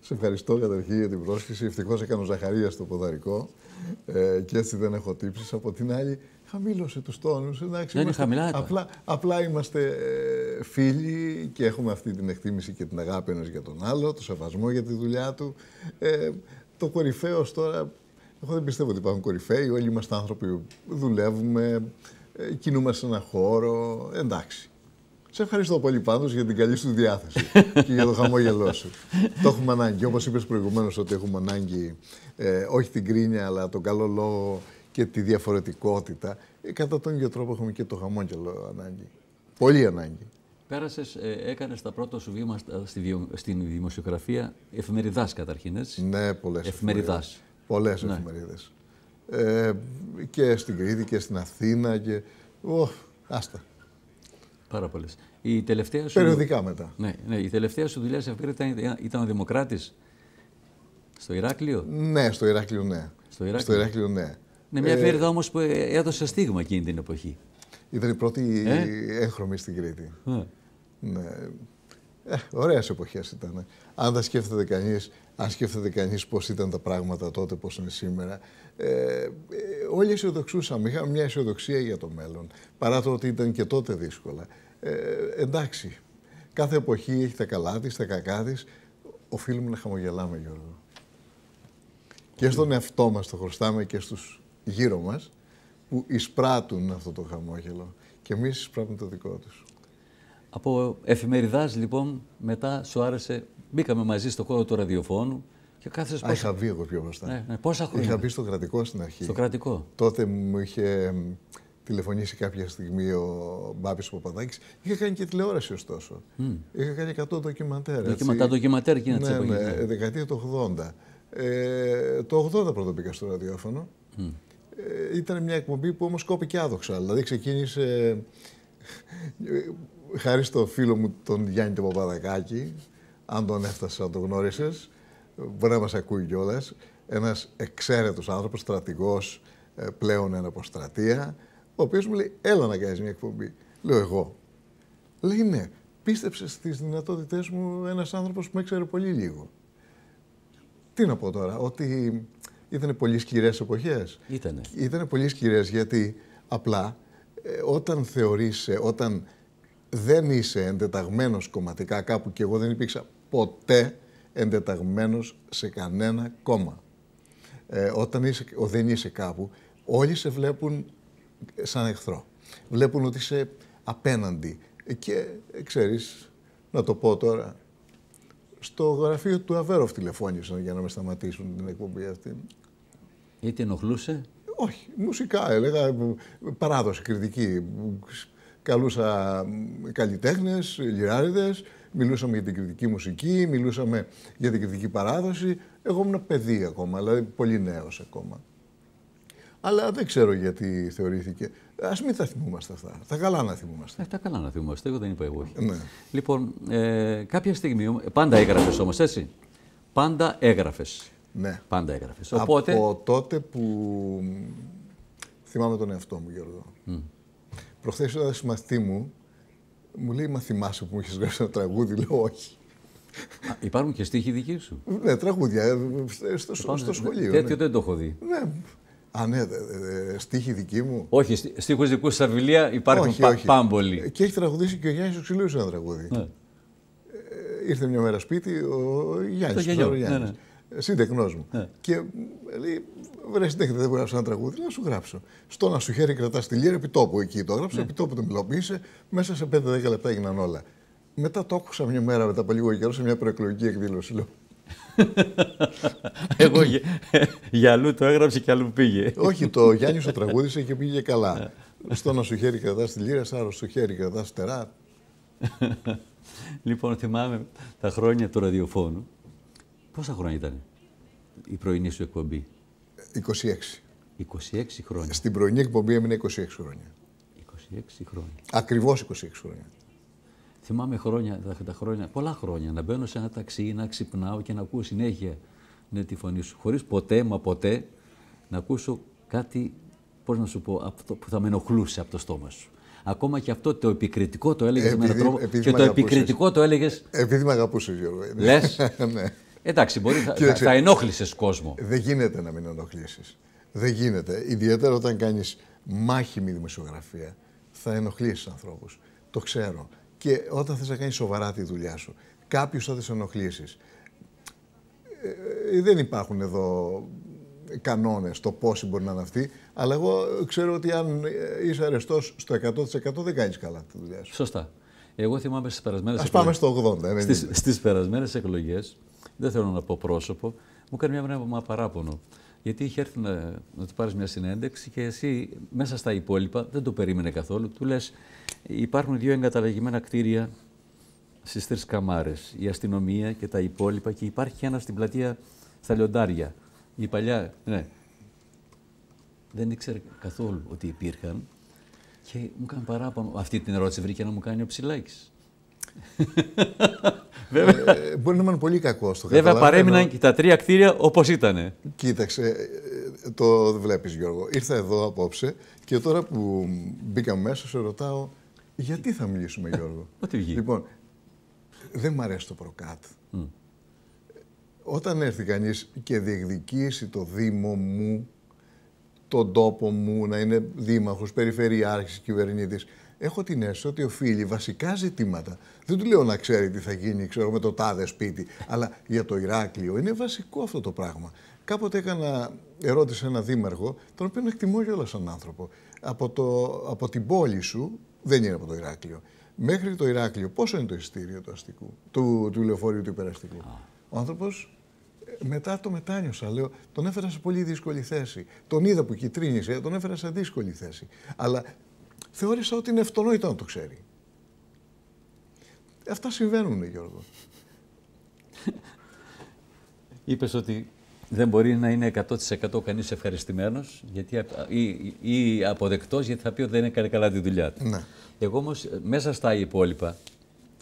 σε ευχαριστώ καταρχήν για την πρόσκληση. Ευτυχώς έκανα Ζαχαρία στο ποδαρικό ε, και έτσι δεν έχω τύψεις. Από την άλλη, χαμήλωσε τους τόνους. Δεν είναι χαμηλά. Απλά, απλά είμαστε ε, φίλοι και έχουμε αυτή την εκτίμηση και την αγάπη ένας για τον άλλο, το σεβασμό για τη δουλειά του. Ε, το κορυφαίο τώρα. Εγώ δεν πιστεύω ότι υπάρχουν κορυφαίοι. Όλοι είμαστε άνθρωποι που δουλεύουμε, ε, κινούμαστε σε ένα χώρο. Εντάξει. Σε ευχαριστώ πολύ πάντως για την καλή σου διάθεση (laughs) και για το χαμόγελό σου. το έχουμε ανάγκη. Όπως είπες προηγουμένως ότι έχουμε ανάγκη ε, όχι την κρίνια αλλά τον καλό λόγο και τη διαφορετικότητα. Ε, κατά τον ίδιο τρόπο έχουμε και το χαμόγελο ανάγκη. Πολύ ανάγκη. Πέρασες, ε, έκανες τα πρώτα σου βήματα στη διο, στην δημοσιογραφία εφημεριδάς καταρχήν, έτσι. Ναι, πολλές. Εφημεριδάς. Πολλές ναι. εφημερίδες. Ε, και στην Κρήτη και στην Αθήνα και. άστα. Πάρα πολλές. Η σου. Περιοδικά μετά. Ναι, ναι, η τελευταία σου δουλειά σε αυτή ήταν, ήταν ο Δημοκράτης. Στο Ηράκλειο. Ναι, στο Ηράκλειο ναι. Στο Ηράκλειο, ναι. Ναι, μια ε, φέρετα όμως που ε, έδωσε στίγμα εκείνη την εποχή. Ήταν η πρώτη ε? έγχρωμη στην Κρήτη. Ναι. ναι. Ε, Ωραίες εποχές ήταν. Αν δεν σκέφτεται κανείς, αν σκέφτεται κανείς πώς ήταν τα πράγματα τότε, πώς είναι σήμερα. Ε, ε, όλοι αισιοδοξούσαμε, είχαμε μια αισιοδοξία για το μέλλον, παρά το ότι ήταν και τότε δύσκολα. Ε, εντάξει, κάθε εποχή έχει τα καλά της, τα κακά της. Οφείλουμε να χαμογελάμε, Γιώργο. Και στον εαυτό μας το χρωστάμε και στους γύρω μας, που εισπράττουν αυτό το χαμόγελο. Και εμείς εισπράττουμε το δικό τους. Από Εφημεριδάς, λοιπόν μετά σου άρεσε, μπήκαμε μαζί στο χώρο του ραδιοφώνου και κάθε πόσα... είχα βγει εγώ πιο μπροστά. Ναι, ναι, πόσα χρόνια. Είχα μπει στο κρατικό στην αρχή. Στο κρατικό. Τότε μου είχε τηλεφωνήσει κάποια στιγμή ο Μπάπης Παπαδάκης. Είχε κάνει και τηλεόραση, ωστόσο. Mm. Είχε κάνει 100 ντοκιμαντέρ. Ντοκιμαντέρ, ντοκιμαντέρ εκείνα ναι, ναι, ναι, δεκαετία του 80. Ε, το 80 πρώτο μπήκα στο ραδιόφωνο. Mm. Ε, ήταν μια εκπομπή που όμως κόπηκε άδοξα. Δηλαδή ξεκίνησε χάρη στο φίλο μου τον Γιάννη τον Παπαδακάκη, αν τον έφτασε να τον γνώρισες, μπορεί να μας ακούει κιόλας. Ένας εξαίρετος άνθρωπος, στρατηγός, ε, πλέον ένα αποστρατεία, ο οποίος μου λέει: Έλα να κάνεις μια εκπομπή. Λέω εγώ. Λέει ναι, πίστεψε στις δυνατότητές μου ένας άνθρωπος που με έξερε πολύ λίγο. Τι να πω τώρα, ότι ήταν πολύ σκληρέ εποχές. Ήτανε. Ήτανε πολύ σκληρέ γιατί απλά ε, όταν θεωρήσε, όταν δεν είσαι εντεταγμένος κομματικά κάπου και εγώ δεν υπήρξα ποτέ εντεταγμένος σε κανένα κόμμα. Ε, όταν είσαι, ο, δεν είσαι κάπου, όλοι σε βλέπουν σαν εχθρό. Βλέπουν ότι είσαι απέναντι. Ε, και ε, ξέρεις, να το πω τώρα, στο γραφείο του Αβέροφ τηλεφώνησαν για να με σταματήσουν την εκπομπή αυτή. Γιατί ενοχλούσε. Όχι, μουσικά έλεγα, παράδοση, κριτική καλούσα καλλιτέχνες, λιράριδες, μιλούσαμε για την κριτική μουσική, μιλούσαμε για την κριτική παράδοση. Εγώ ήμουν παιδί ακόμα, δηλαδή πολύ νέος ακόμα. Αλλά δεν ξέρω γιατί θεωρήθηκε. Ας μην τα θυμούμαστε αυτά. Τα καλά να θυμούμαστε. Θα ε, καλά να θυμούμαστε. Εγώ δεν είπα εγώ. Ναι. Λοιπόν, ε, κάποια στιγμή. Πάντα έγραφες όμως, έτσι. Πάντα έγραφες. Ναι. Πάντα έγραφες. Οπότε... Από τότε που. Θυμάμαι τον εαυτό μου, Γιώργο. Προχθές ο μαθητή μου μου λέει «Μα θυμάσαι που μου είχες γράψει ένα τραγούδι» λέω «Όχι». υπάρχουν και στίχοι δικοί σου. Ναι, τραγούδια ε, ε, στο, υπάρχουν, ε, στο ναι, σχολείο. Τέτοιο ναι. δεν το έχω δει. Ναι. Α, ναι, στίχοι δικοί μου. Όχι, στίχους δικούς στα βιβλία υπάρχουν όχι, όχι. πάμπολοι. Και έχει τραγουδήσει και ο Γιάννης ο ένα τραγούδι. Ναι. ήρθε μια μέρα σπίτι ο Γιάννη. Ναι, ναι. Συντεκνός μου. Ναι. Και λέει, Βρε τέχνη, δεν γράψει ένα τραγούδι, να σου γράψω. Στο να σου χέρι κρατάς τη λύρα, επί τόπου εκεί το έγραψε, ναι. επί τόπου το μιλοποίησε, μέσα σε 5-10 λεπτά έγιναν όλα. Μετά το άκουσα μια μέρα μετά από λίγο καιρό σε μια προεκλογική εκδήλωση. Λέω, (laughs) Εγώ για αλλού το έγραψε και αλλού πήγε. Όχι, το (laughs) Γιάννης σου τραγούδισε και πήγε καλά. Ναι. Στο να σου χέρι κρατάς τη λύρα, άρα στο χέρι κρατάς τερά. (laughs) λοιπόν, θυμάμαι τα χρόνια του ραδιοφώνου. Πόσα χρόνια ήταν η πρωινή σου εκπομπή. 26. 26 χρόνια. Στην πρωινή εκπομπή έμεινε 26 χρόνια. 26 χρόνια. Ακριβώς 26 χρόνια. Θυμάμαι χρόνια, τα, χρόνια, πολλά χρόνια να μπαίνω σε ένα ταξί, να ξυπνάω και να ακούω συνέχεια ναι, τη φωνή σου. Χωρίς ποτέ, μα ποτέ να ακούσω κάτι, πώς να σου πω, αυτό που θα με ενοχλούσε από το στόμα σου. Ακόμα και αυτό το επικριτικό το έλεγες με έναν τρόπο. Επειδή και το επικριτικό το έλεγες. Επειδή με αγαπούσες, Γιώργο. Λες. (laughs) ναι. Εντάξει, μπορεί θα, θα, ενόχλησες κόσμο. Δεν γίνεται να μην ενοχλήσεις. Δεν γίνεται. Ιδιαίτερα όταν κάνεις μάχημη δημοσιογραφία, θα ενοχλήσεις ανθρώπους. Το ξέρω. Και όταν θες να κάνεις σοβαρά τη δουλειά σου, κάποιους θα τις ενοχλήσεις. Ε, ε, δεν υπάρχουν εδώ κανόνες το πόσοι μπορεί να είναι αυτοί, αλλά εγώ ξέρω ότι αν είσαι αρεστός στο 100% δεν κάνεις καλά τη δουλειά σου. Σωστά. Εγώ θυμάμαι στις περασμένες εκλογέ. Ας πάμε στο 80. Στι περασμένες εκλογές, δεν θέλω να πω πρόσωπο, μου κάνει μια μα παράπονο. Γιατί είχε έρθει να, να του πάρεις μια συνέντευξη και εσύ μέσα στα υπόλοιπα δεν το περίμενε καθόλου. Του λες: Υπάρχουν δύο εγκαταλεγμένα κτίρια στις τρεις καμάρες, η αστυνομία και τα υπόλοιπα, και υπάρχει ένα στην πλατεία στα λιοντάρια. Η παλιά. Ναι. Δεν ήξερε καθόλου ότι υπήρχαν και μου έκανε παράπονο. Αυτή την ερώτηση βρήκε να μου κάνει ο Ψηλάκης. (laughs) Ε, μπορεί να είμαι πολύ κακός στο Βέβαια, παρέμειναν και τα τρία κτίρια όπως ήταν. Κοίταξε, ε, το βλέπεις Γιώργο. Ήρθα εδώ απόψε και τώρα που μπήκα μέσα, σε ρωτάω γιατί θα μιλήσουμε, Γιώργο. (laughs) Ό,τι βγει. Λοιπόν, δεν μ' αρέσει το προκάτ. Όταν έρθει κανείς και διεκδικήσει το Δήμο μου, τον τόπο μου, να είναι δήμαρχος, περιφερειάρχης, κυβερνήτης έχω την αίσθηση ότι οφείλει βασικά ζητήματα. Δεν του λέω να ξέρει τι θα γίνει, ξέρω με το τάδε σπίτι, αλλά για το Ηράκλειο είναι βασικό αυτό το πράγμα. Κάποτε έκανα ερώτηση σε ένα δήμαρχο, τον οποίο εκτιμώ όλα σαν άνθρωπο. Από, το, από την πόλη σου, δεν είναι από το Ηράκλειο, μέχρι το Ηράκλειο, πόσο είναι το ειστήριο του, αστικού, του, του λεωφορείου του υπεραστικού. Ο άνθρωπος μετά το μετάνιωσα, λέω, τον έφερα σε πολύ δύσκολη θέση. Τον είδα που κυτρίνησε, τον έφερα σε δύσκολη θέση. Αλλά θεώρησα ότι είναι αυτονόητο να το ξέρει. Αυτά συμβαίνουν, Γιώργο. Είπες ότι δεν μπορεί να είναι 100% κανείς ευχαριστημένος ή, ή αποδεκτός γιατί θα πει ότι δεν έκανε καλά τη δουλειά του. Ναι. Εγώ όμως ε, μέσα στα υπόλοιπα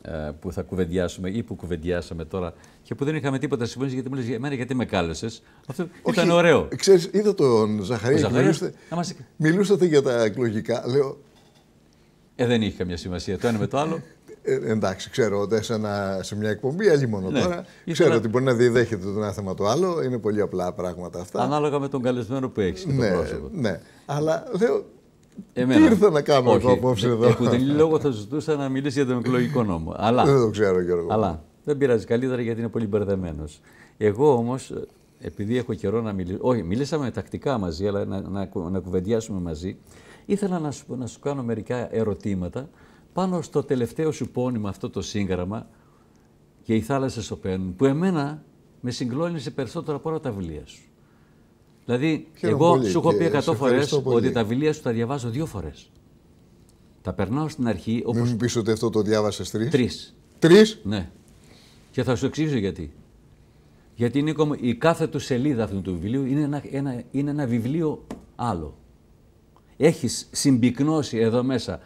ε, που θα κουβεντιάσουμε ή που κουβεντιάσαμε τώρα και που δεν είχαμε τίποτα συμφωνήσει γιατί μου λες για μένα γιατί με κάλεσες. Αυτό ήταν ωραίο. Ξέρεις, είδα τον Ζαχαρία, μιλούσατε, μιλούσατε για τα εκλογικά. Λέω, ε, δεν είχε καμία σημασία το ένα με το άλλο. Ε, ε εντάξει, ξέρω ότι σε, σε μια εκπομπή, αλλή μόνο ναι. τώρα. Ξέρω ότι μπορεί να διδέχεται το ένα θέμα το άλλο. Είναι πολύ απλά πράγματα αυτά. Ανάλογα με τον καλεσμένο που έχεις. Ναι, πρόσωπο. ναι. Αλλά λέω. Εμένα. Τι ήρθα να κάνω Όχι, εγώ απόψε ε, εδώ. την ε, λόγο θα ζητούσα να μιλήσει για τον εκλογικό νόμο. Αλλά, δεν το ξέρω, Γιώργο. Αλλά δεν πειράζει καλύτερα γιατί είναι πολύ μπερδεμένος. Εγώ όμως, επειδή έχω καιρό να μιλήσω. Όχι, μιλήσαμε τακτικά μαζί, αλλά να, να, να κουβεντιάσουμε μαζί. Ήθελα να σου, να σου κάνω μερικά ερωτήματα πάνω στο τελευταίο σου πόνημα, αυτό το σύγγραμμα και η το στο που εμένα με συγκλώνησε περισσότερο από όλα τα βιβλία σου. Δηλαδή, εγώ πολύ, σου έχω πει 100 φορέ ότι τα βιβλία σου τα διαβάζω δύο φορές. Τα περνάω στην αρχή. Όπως... Μην μου πεις ότι αυτό το διάβασες τρεις. Τρεις. Τρεις. Ναι. Και θα σου εξηγήσω γιατί. Γιατί Νίκο, η κάθε του σελίδα αυτού του βιβλίου είναι ένα, ένα, είναι ένα βιβλίο άλλο έχεις συμπυκνώσει εδώ μέσα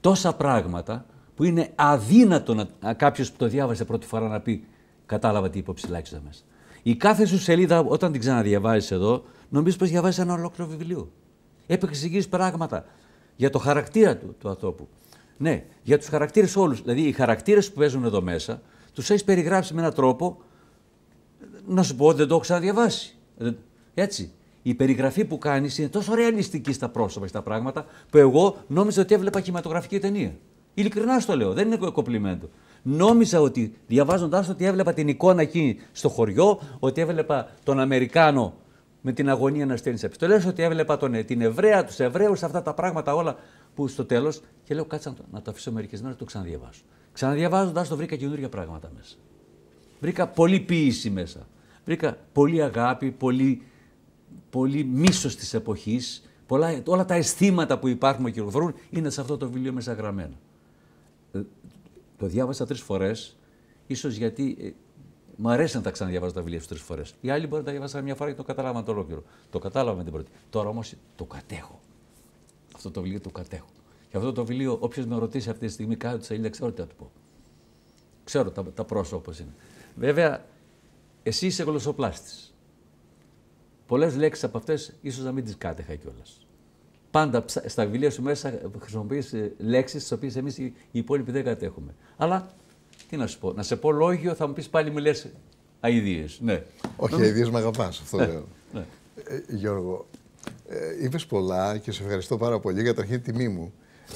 τόσα πράγματα που είναι αδύνατο να κάποιος που το διάβασε πρώτη φορά να πει κατάλαβα τι υποψηλάξεις εδώ μέσα. Η κάθε σου σελίδα όταν την ξαναδιαβάζεις εδώ νομίζεις πως διαβάζεις ένα ολόκληρο βιβλίο. Έπαιξε πράγματα για το χαρακτήρα του, του ανθρώπου. Ναι, για τους χαρακτήρες όλους. Δηλαδή οι χαρακτήρες που παίζουν εδώ μέσα τους έχεις περιγράψει με έναν τρόπο να σου πω δεν το έχω ξαναδιαβάσει. Έτσι η περιγραφή που κάνεις είναι τόσο ρεαλιστική στα πρόσωπα και στα πράγματα, που εγώ νόμιζα ότι έβλεπα κινηματογραφική ταινία. Ειλικρινά το λέω, δεν είναι κοπλιμέντο. Νόμιζα ότι διαβάζοντάς ότι έβλεπα την εικόνα εκεί στο χωριό, ότι έβλεπα τον Αμερικάνο με την αγωνία να στέλνεις επιστολές, ότι έβλεπα τον, ε, την Εβραία, τους Εβραίους, αυτά τα πράγματα όλα που στο τέλος. Και λέω, κάτσα να το, αφήσω μερικές μέρες, το ξαναδιαβάσω. Ξαναδιαβάζοντά το, βρήκα καινούργια πράγματα μέσα. Βρήκα πολύ ποιήση μέσα. Βρήκα πολύ αγάπη, πολύ πολύ μίσος της εποχής, όλα τα αισθήματα που υπάρχουν και κυκλοφορούν είναι σε αυτό το βιβλίο μέσα γραμμένα. Ε, το διάβασα τρεις φορές, ίσως γιατί ε, μου αρέσει να τα ξαναδιαβάζω τα βιβλία σου τρεις φορές. Οι άλλοι μπορεί να τα διαβάσα μια φορά και το καταλάβαν το ολόκληρο. Το κατάλαβα με την πρώτη. Τώρα όμως το κατέχω. Αυτό το βιβλίο το κατέχω. Και αυτό το βιβλίο, όποιος με ρωτήσει αυτή τη στιγμή κάτω της σελίδα, ξέρω τι θα του πω. Ξέρω τα, τα πρόσωπα όπως είναι. Βέβαια, εσύ είσαι γλωσσοπλάστης. Πολλές λέξεις από αυτές ίσως να μην τις κάτεχα κιόλας. Πάντα στα βιβλία σου μέσα χρησιμοποιείς ε, λέξεις τις οποίες εμείς οι υπόλοιποι δεν κατέχουμε. Αλλά τι να σου πω, να σε πω λόγιο, θα μου πεις πάλι μου λε αειδίε. Ναι. Όχι, αειδίε με αγαπάς, αυτό ναι, λέω. Ναι. Ε, Γιώργο, ε, είπες πολλά και σε ευχαριστώ πάρα πολύ. για την αρχή τιμή μου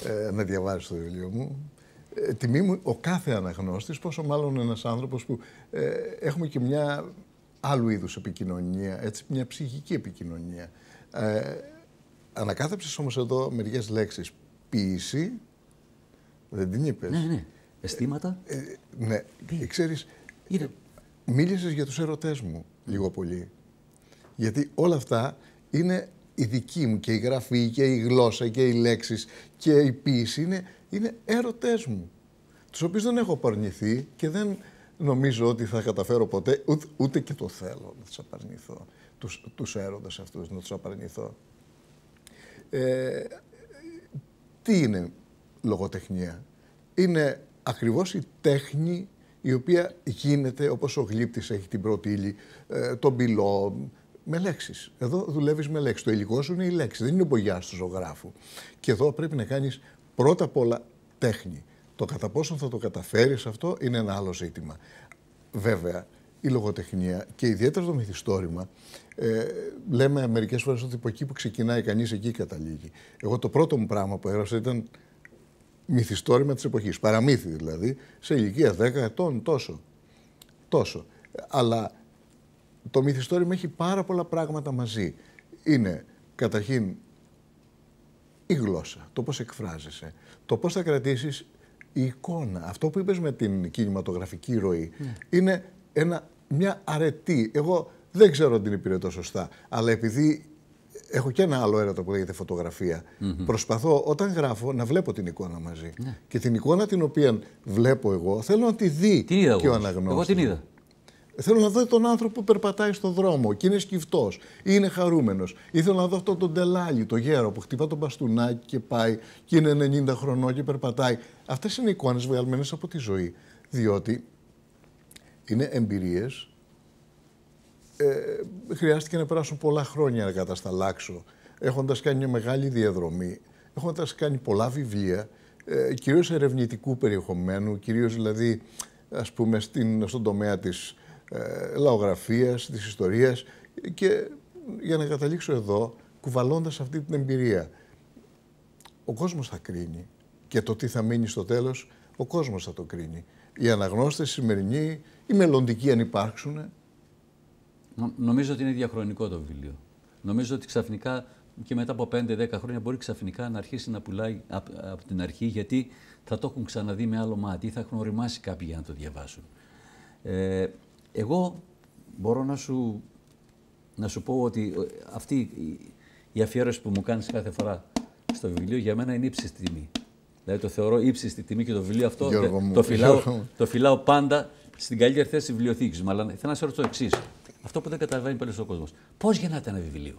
ε, να διαβάζεις το βιβλίο μου. Ε, τιμή μου ο κάθε αναγνώστης, πόσο μάλλον ένας άνθρωπος που ε, έχουμε και μια άλλου είδους επικοινωνία, έτσι, μια ψυχική επικοινωνία. Ε, ανακάθεψες όμως εδώ μερικές λέξεις. Ποιήση, δεν την είπες. Ναι, ναι. Αισθήματα. Ε, ε ναι. ξέρεις, μίλησες για τους ερωτές μου ναι. λίγο πολύ. Γιατί όλα αυτά είναι η δική μου και η γραφή και η γλώσσα και οι λέξεις και η ποιήση είναι, είναι έρωτές μου. Τους οποίους δεν έχω παρνηθεί και δεν νομίζω ότι θα καταφέρω ποτέ, ούτε, και το θέλω να τους απαρνηθώ, τους, τους έρωτες αυτούς να τους απαρνηθώ. Ε, τι είναι λογοτεχνία. Είναι ακριβώς η τέχνη η οποία γίνεται όπως ο γλύπτης έχει την πρώτη ύλη, ε, τον πυλό, με λέξεις. Εδώ δουλεύεις με λέξεις. Το υλικό σου είναι η λέξη, δεν είναι ο μπογιάς του ζωγράφου. Και εδώ πρέπει να κάνεις πρώτα απ' όλα τέχνη. Το κατά πόσο θα το καταφέρεις αυτό είναι ένα άλλο ζήτημα. Βέβαια, η λογοτεχνία και ιδιαίτερα το μυθιστόρημα, ε, λέμε μερικές φορές ότι από εκεί που ξεκινάει κανείς εκεί καταλήγει. Εγώ το πρώτο μου πράγμα που έγραψα ήταν μυθιστόρημα της εποχής, παραμύθι δηλαδή, σε ηλικία 10 ετών τόσο. Τόσο. Αλλά το μυθιστόρημα έχει πάρα πολλά πράγματα μαζί. Είναι καταρχήν η γλώσσα, το πώς εκφράζεσαι, το πώς θα κρατήσεις η εικόνα, αυτό που είπες με την κινηματογραφική ροή, είναι ένα, μια αρετή. Εγώ δεν ξέρω αν την υπηρετώ σωστά, αλλά επειδή έχω και ένα άλλο έργο που λέγεται φωτογραφία, προσπαθώ όταν γράφω να βλέπω την εικόνα μαζί. Ναι. Και την εικόνα την οποία βλέπω εγώ θέλω να τη δει και ο αναγνώστης. Εγώ την είδα. Θέλω να δω τον άνθρωπο που περπατάει στον δρόμο και είναι σκυφτός ή είναι χαρούμενος. Ή θέλω να δω αυτό τον τελάλι, το γέρο που χτυπά τον μπαστούνάκι και πάει και είναι 90 χρονών και περπατάει. Αυτές είναι εικόνες βγαλμένες από τη ζωή. Διότι είναι εμπειρίες. Ε, χρειάστηκε να περάσουν πολλά χρόνια να κατασταλάξω. Έχοντας κάνει μια μεγάλη διαδρομή, έχοντας κάνει πολλά βιβλία, ε, κυρίως ερευνητικού περιεχομένου, κυρίως δηλαδή ας πούμε στην, στον τομέα της ε, λαογραφίας, της ιστορίας και για να καταλήξω εδώ, κουβαλώντας αυτή την εμπειρία, ο κόσμος θα κρίνει και το τι θα μείνει στο τέλος, ο κόσμος θα το κρίνει. Οι αναγνώστες σημερινοί, οι μελλοντικοί αν υπάρξουν. Νομίζω ότι είναι διαχρονικό το βιβλίο. Νομίζω ότι ξαφνικά και μετά από 5-10 χρόνια μπορεί ξαφνικά να αρχίσει να πουλάει από την αρχή γιατί θα το έχουν ξαναδεί με άλλο μάτι ή θα έχουν οριμάσει κάποιοι για να το διαβάσουν. Ε, εγώ μπορώ να σου, να σου πω ότι ε, αυτή η αφιέρωση που μου κάνεις κάθε φορά στο βιβλίο για μένα είναι ύψιστη τιμή. Δηλαδή το θεωρώ ύψιστη τιμή και το βιβλίο αυτό ε, το, φυλάω, το φυλάω πάντα στην καλύτερη θέση βιβλιοθήκης. βιβλιοθήκη μου. Αλλά θέλω να σε ρωτήσω το εξής. Αυτό που δεν καταλαβαίνει πολύ ο κόσμος. Πώς γεννάται ένα βιβλίο,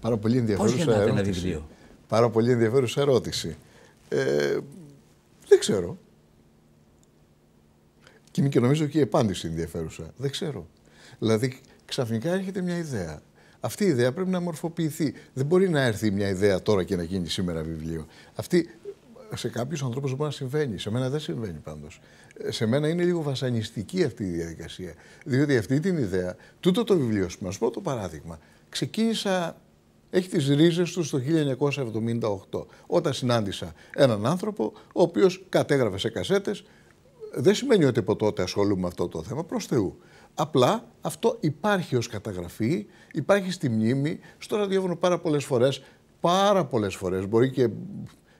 Πάρα πολύ ενδιαφέρουσα Πώς ερώτηση. Ένα βιβλίο. Πάρα πολύ ενδιαφέρουσα ερώτηση. Ε, δεν ξέρω. Και και νομίζω ότι η απάντηση ενδιαφέρουσα. Δεν ξέρω. Δηλαδή, ξαφνικά έρχεται μια ιδέα. Αυτή η ιδέα πρέπει να μορφοποιηθεί. Δεν μπορεί να έρθει μια ιδέα τώρα και να γίνει σήμερα βιβλίο. Αυτή σε κάποιους ανθρώπους μπορεί να συμβαίνει. Σε μένα δεν συμβαίνει πάντως. Ε, σε μένα είναι λίγο βασανιστική αυτή η διαδικασία. Διότι αυτή την ιδέα, τούτο το βιβλίο, να σου πω το παράδειγμα. Ξεκίνησα, έχει τις ρίζες του το 1978, όταν συνάντησα έναν άνθρωπο ο οποίος κατέγραφε σε κασέτες δεν σημαίνει ότι από τότε ασχολούμαι με αυτό το θέμα, προς Θεού. Απλά αυτό υπάρχει ως καταγραφή, υπάρχει στη μνήμη, στο ραδιόφωνο πάρα πολλές φορές, πάρα πολλές φορές, μπορεί και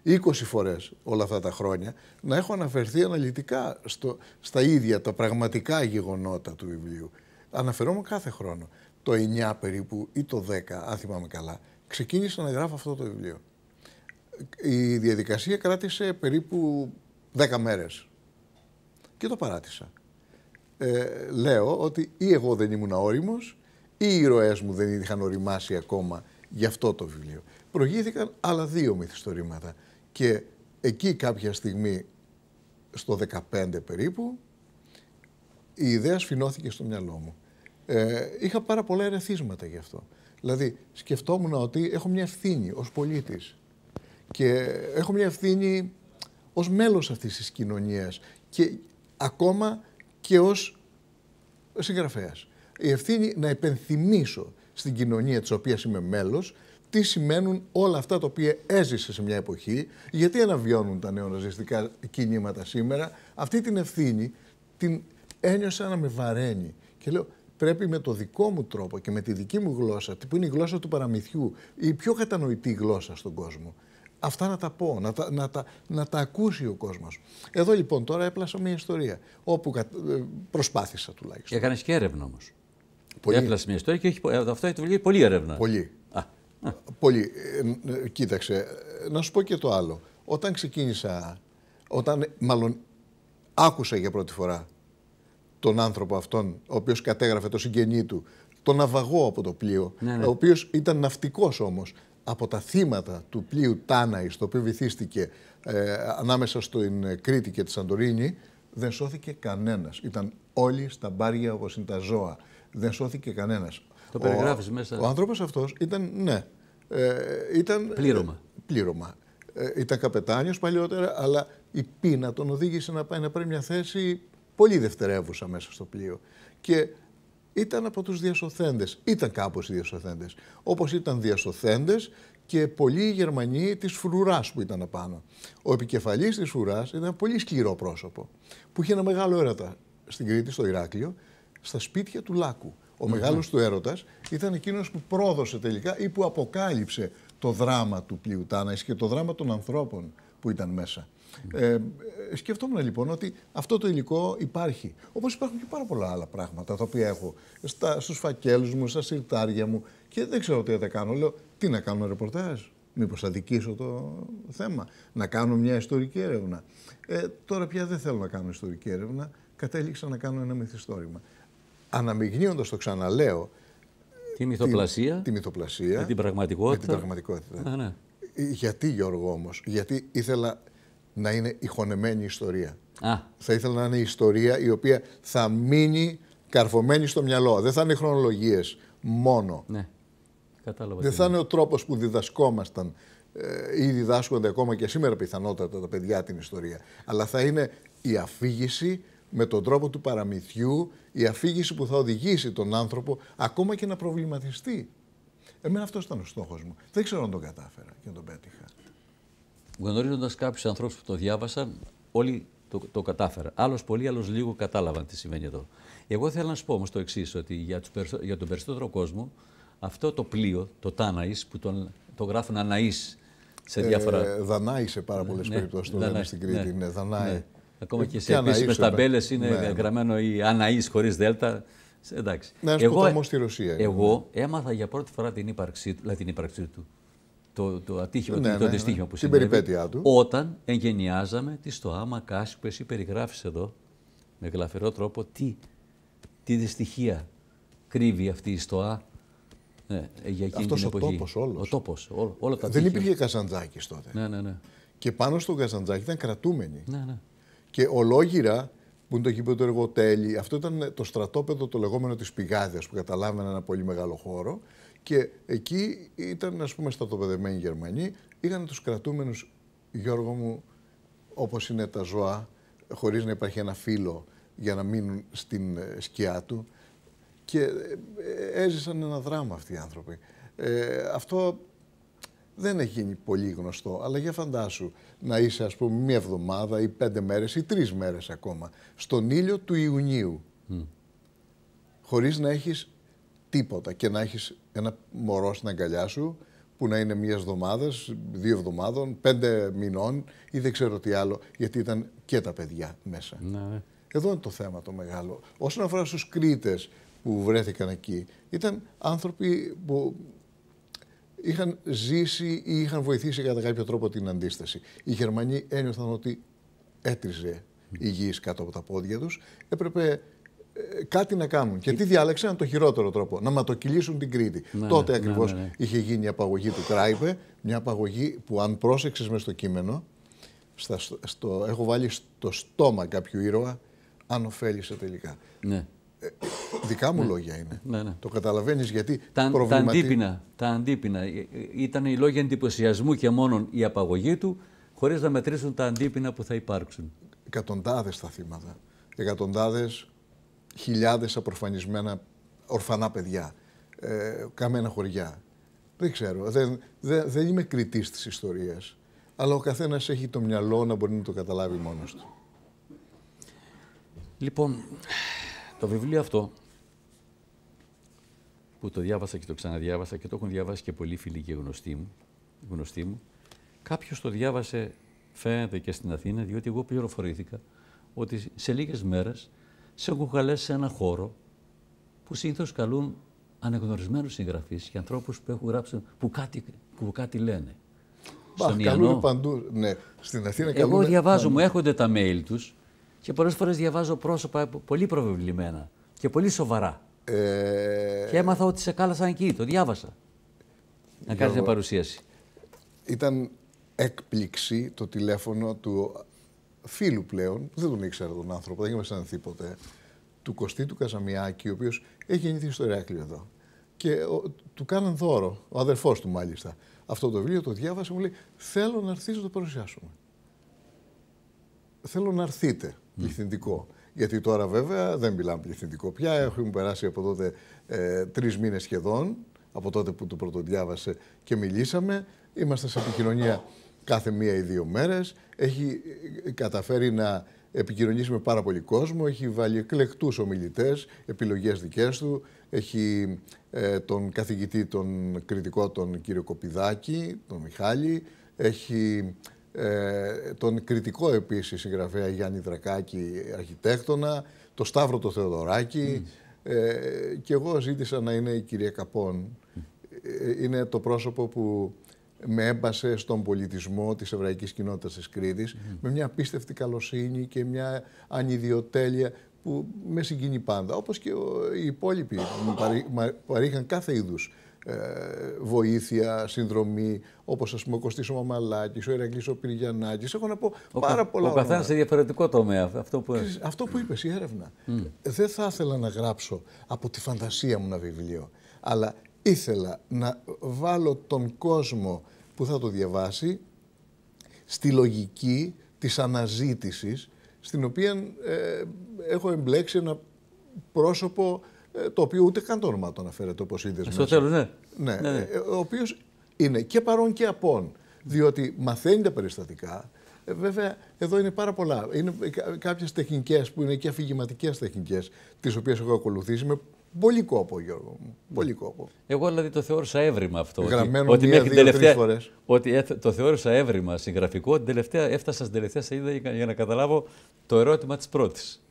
20 φορές όλα αυτά τα χρόνια, να έχω αναφερθεί αναλυτικά στο, στα ίδια τα πραγματικά γεγονότα του βιβλίου. Αναφερόμαι κάθε χρόνο. Το 9 περίπου ή το 10, αν θυμάμαι καλά, ξεκίνησα να γράφω αυτό το βιβλίο. Η διαδικασία κράτησε περίπου 10 μέρες και το παράτησα. Ε, λέω ότι ή εγώ δεν ήμουν όριμος, ή οι ηρωές μου δεν είχαν οριμάσει ακόμα για αυτό το βιβλίο. Προηγήθηκαν άλλα δύο μυθιστορήματα και εκεί κάποια στιγμή στο 15 περίπου η ιδέα σφινώθηκε στο μυαλό μου. Ε, είχα πάρα πολλά ερεθίσματα γι' αυτό. Δηλαδή σκεφτόμουν ότι έχω μια ευθύνη ως πολίτης και έχω μια ευθύνη ως μέλος αυτής της κοινωνίας και ακόμα και ως συγγραφέας. Η ευθύνη να επενθυμίσω στην κοινωνία της οποίας είμαι μέλος τι σημαίνουν όλα αυτά τα οποία έζησε σε μια εποχή, γιατί αναβιώνουν τα νεοναζιστικά κινήματα σήμερα. Αυτή την ευθύνη την ένιωσα να με βαραίνει και λέω πρέπει με το δικό μου τρόπο και με τη δική μου γλώσσα, που είναι η γλώσσα του παραμυθιού, η πιο κατανοητή γλώσσα στον κόσμο, αυτά να τα πω, να τα, να, τα, να τα ακούσει ο κόσμος. Εδώ λοιπόν τώρα έπλασα μια ιστορία, όπου ε, προσπάθησα τουλάχιστον. Έκανες και έρευνα όμως. Πολύ. Έπλασες μια ιστορία και έχει, ε, αυτό έχει βγει πολύ έρευνα. Πολύ. Α. Πολύ. Ε, ε κοίταξε, να σου πω και το άλλο. Όταν ξεκίνησα, όταν μάλλον άκουσα για πρώτη φορά τον άνθρωπο αυτόν, ο οποίος κατέγραφε το συγγενή του, τον αβαγό από το πλοίο, ναι, ναι, ο οποίος ήταν ναυτικός όμως, από τα θύματα του πλοίου Τάναης, το οποίο βυθίστηκε ε, ανάμεσα στην ε, Κρήτη και τη Σαντορίνη, δεν σώθηκε κανένας. Ήταν όλοι στα μπάρια όπως είναι τα ζώα. Δεν σώθηκε κανένας. Το περιγράφεις μέσα. Ο άνθρωπος αυτός ήταν, ναι. Ε, ήταν, ε, πλήρωμα. πλήρωμα. Ε, ήταν καπετάνιος παλιότερα, αλλά η πείνα τον οδήγησε να πάει να πάρει μια θέση πολύ δευτερεύουσα μέσα στο πλοίο. Και ήταν από τους διασωθέντες. Ήταν κάπως οι διασωθέντες. Όπως ήταν διασωθέντες και πολλοί Γερμανοί της Φρουράς που ήταν απάνω. Ο επικεφαλής της Φρουράς ήταν ένα πολύ σκληρό πρόσωπο που είχε ένα μεγάλο έρωτα στην Κρήτη, στο Ηράκλειο, στα σπίτια του Λάκου. Ο μεγάλο μεγάλος του έρωτας ήταν εκείνος που πρόδωσε τελικά ή που αποκάλυψε το δράμα του Πλιουτάνας και το δράμα των ανθρώπων που ήταν μέσα. Ε, σκεφτόμουν λοιπόν ότι αυτό το υλικό υπάρχει. Όπως υπάρχουν και πάρα πολλά άλλα πράγματα τα οποία έχω στους φακέλους μου, στα συρτάρια μου και δεν ξέρω τι θα κάνω. Λέω, τι να κάνω ρεπορτάζ. θα δικήσω το θέμα, να κάνω μια ιστορική έρευνα. Ε, τώρα πια δεν θέλω να κάνω ιστορική έρευνα, κατέληξα να κάνω ένα μυθιστόρημα. Αναμειγνύοντας το ξαναλέω... Τη μυθοπλασία, τη, μυθοπλασία με την πραγματικότητα. Με την πραγματικότητα. Α, ναι. ε, Γιατί Γιώργο όμως, γιατί ήθελα να είναι ηχονεμένη ιστορία. Α. Θα ήθελα να είναι ιστορία η οποία θα μείνει καρφωμένη στο μυαλό. Δεν θα είναι χρονολογίες μόνο. Ναι. Κατάλαβα Δεν θα είναι, ο τρόπος που διδασκόμασταν η αφήγηση με τον τρόπο του παραμυθιού, η αφήγηση που θα οδηγήσει τον άνθρωπο ακόμα και να προβληματιστεί. Εμένα αυτός ήταν ο στόχος μου. Δεν ξέρω αν τον κατάφερα και αν τον πέτυχα γνωρίζοντας κάποιους ανθρώπους που το διάβασαν, όλοι το, το κατάφεραν. Άλλος πολύ, άλλος λίγο κατάλαβαν τι σημαίνει εδώ. Εγώ θέλω να σου πω όμως το εξής, ότι για, τους, για τον περισσότερο κόσμο αυτό το πλοίο, το Τάναη, που τον, το γράφουν Αναή σε ε, διάφορα. Ε, δανάη σε πάρα πολλές ναι, περιπτώσεις το ναι, λένε ναι, στην Κρήτη. Ναι, ναι, ναι. Ακόμα ε, και σε επίσημε ταμπέλες είναι ναι. γραμμένο η Αναή χωρίς Δέλτα. Εντάξει. Ναι, εγώ, στη Ρωσία. Εγώ έμαθα για πρώτη φορά την ύπαρξή του, δηλαδή την ύπαρξή του το, το ατύχημα, ναι, το ναι, ναι, που συνέβη, του. όταν εγγενιάζαμε τη ΣΤΟΑ Μακάση που εσύ περιγράφεις εδώ, με γλαφερό τρόπο, τι, τι δυστυχία κρύβει αυτή η στοά ναι, για εκείνη Αυτός την ο Τόπος, όλος. Ο τόπος, ό, όλα τα Δεν τύχημα. υπήρχε Καζαντζάκης τότε. Ναι, ναι, ναι. Και πάνω στον Καζαντζάκη ήταν κρατούμενοι. Ναι, ναι. Και ολόγυρα που είναι το γήπεδο του Εργοτέλη, αυτό ήταν το στρατόπεδο το λεγόμενο της Πηγάδιας που καταλάβαινε ένα πολύ μεγάλο χώρο. Και εκεί ήταν, ας πούμε, στατοπεδεμένοι Γερμανοί, είχαν τους κρατούμενους, Γιώργο μου, όπως είναι τα ζώα, χωρίς να υπάρχει ένα φύλλο για να μείνουν στην ε, σκιά του. Και ε, έζησαν ένα δράμα αυτοί οι άνθρωποι. Ε, αυτό δεν έχει γίνει πολύ γνωστό, αλλά για φαντάσου να είσαι ας πούμε μία εβδομάδα ή πέντε μέρες ή τρεις μέρες ακόμα στον ήλιο του Ιουνίου. Mm. Χωρίς να έχεις τίποτα και να έχεις ένα μωρό στην αγκαλιά σου που να είναι μία εβδομάδας, δύο εβδομάδων, πέντε μηνών ή δεν ξέρω τι άλλο, γιατί ήταν και τα παιδιά μέσα. Ναι, ναι. Εδώ είναι το θέμα το μεγάλο. Όσον αφορά στους Κρήτες που βρέθηκαν εκεί, ήταν άνθρωποι που είχαν ζήσει ή είχαν βοηθήσει κατά κάποιο τρόπο την αντίσταση. Οι Γερμανοί ένιωθαν ότι έτριζε η γης κάτω από τα πόδια τους. Έπρεπε ε, κάτι να κάνουν. Και τι διάλεξαν, το χειρότερο τρόπο, να ματοκυλήσουν την Κρήτη. Ναι, ναι, Τότε ναι, ακριβώς ναι, είχε γίνει η απαγωγή του Κράιπε, μια απαγωγή που αν πρόσεξες μες στο κείμενο, στο, έχω βάλει στο στόμα κάποιου ήρωα, αν ωφέλησε τελικά. Ναι. Ε, δικά μου λόγια είναι. Το καταλαβαίνεις γιατί. Τα, προβληματί... τα, αντίπεινα, τα αντίπεινα. Ε, ήταν οι λόγια εντυπωσιασμού και μόνο η απαγωγή του, χωρίς να μετρήσουν τα αντίπεινα που θα υπάρξουν. Εκατοντάδες τα θύματα. Εκατοντάδες χιλιάδες απορφανισμένα ορφανά παιδιά, ε, καμένα χωριά. Δεν ξέρω, δεν, δεν δεν είμαι κριτής της ιστορίας, αλλά ο καθένας έχει το μυαλό να μπορεί να το καταλάβει μόνος του. Λοιπόν, το βιβλίο αυτό που το διάβασα και το ξαναδιάβασα και το έχουν διαβάσει και πολλοί φίλοι και γνωστοί μου, γνωστοί μου κάποιος το διάβασε φαίνεται και στην Αθήνα, διότι εγώ πληροφορήθηκα ότι σε λίγες μέρες σε έχω καλέσει σε ένα χώρο που συνήθως καλούν ανεγνωρισμένου συγγραφείς και ανθρώπους που έχουν γράψει, που κάτι, που κάτι λένε. Μπα, παντού, ναι. Στην Αθήνα Εγώ διαβάζω, παντού. μου έρχονται τα mail τους και πολλές φορές διαβάζω πρόσωπα πολύ προβεβλημένα και πολύ σοβαρά. Ε... Και έμαθα ότι σε κάλασαν εκεί, το διάβασα. Να κάνεις μια παρουσίαση. Ήταν έκπληξη το τηλέφωνο του φίλου πλέον, δεν τον ήξερα τον άνθρωπο, δεν είχαμε συναντηθεί ποτέ, του Κωστή του Καζαμιάκη, ο οποίος έχει γεννηθεί στο Ηράκλειο εδώ. Και ο, του κάναν δώρο, ο αδερφός του μάλιστα. Αυτό το βιβλίο το διάβασε, μου λέει: Θέλω να έρθει να το παρουσιάσουμε. Θέλω να έρθείτε, πληθυντικό. Γιατί τώρα βέβαια δεν μιλάμε πληθυντικό πια. Έχουμε περάσει από τότε ε, τρεις μήνες σχεδόν, από τότε που το πρωτοδιάβασε και μιλήσαμε. Είμαστε σε επικοινωνία κάθε μία ή δύο μέρες. Έχει καταφέρει να επικοινωνήσει με πάρα πολύ κόσμο, έχει βάλει εκλεκτούς ομιλητές, επιλογές δικές του. Έχει ε, τον καθηγητή, τον κριτικό, τον κύριο Κοπιδάκη, τον Μιχάλη. Έχει ε, τον κριτικό επίσης συγγραφέα Γιάννη Δρακάκη, αρχιτέκτονα, το Σταύρο το Θεοδωράκη. Ε, και εγώ ζήτησα να είναι η κυρία Καπών. Είναι το πρόσωπο που με έμπασε στον πολιτισμό της εβραϊκής Κοινότητας της Κρήτης, με μια απίστευτη καλοσύνη και μια ανιδιοτέλεια που με συγκινεί πάντα. Όπως και οι υπόλοιποι που παρήχαν κάθε είδους ε, βοήθεια, συνδρομή, όπως ας πούμε ο Κωστής ο Μαμαλάκης, ο Ερακλής ο Πυριανάκης. Έχω να πω ο πάρα πολλά. Ο σε διαφορετικό τομέα. Αυτό που, αυτό που είπες, η έρευνα. Δεν θα ήθελα να γράψω από τη φαντασία μου ένα βιβλίο. Αλλά ήθελα να βάλω τον κόσμο που θα το διαβάσει στη λογική της αναζήτησης, στην οποία ε, έχω εμπλέξει ένα πρόσωπο ε, το οποίο ούτε καν το όνομα το αναφέρεται όπως είδες Στο μέσα. τέλος, ναι. ναι, ναι, ναι. Ε, ο οποίος είναι και παρόν και απόν, διότι μαθαίνει τα περιστατικά, βέβαια, εδώ είναι πάρα πολλά. Είναι κάποιες τεχνικές που είναι και αφηγηματικές τεχνικές τις οποίες έχω ακολουθήσει με Πολύ κόπο, Γιώργο μου. Πολύ κόπο. Εγώ δηλαδή το θεώρησα έβριμα αυτό. Γραμμένο ότι, μία, ότι δύο, τελευταία, τρεις φορές. Ότι το θεώρησα έβριμα συγγραφικό. ότι τελευταία, έφτασα στην τελευταία σελίδα για, να καταλάβω το ερώτημα της πρώτης.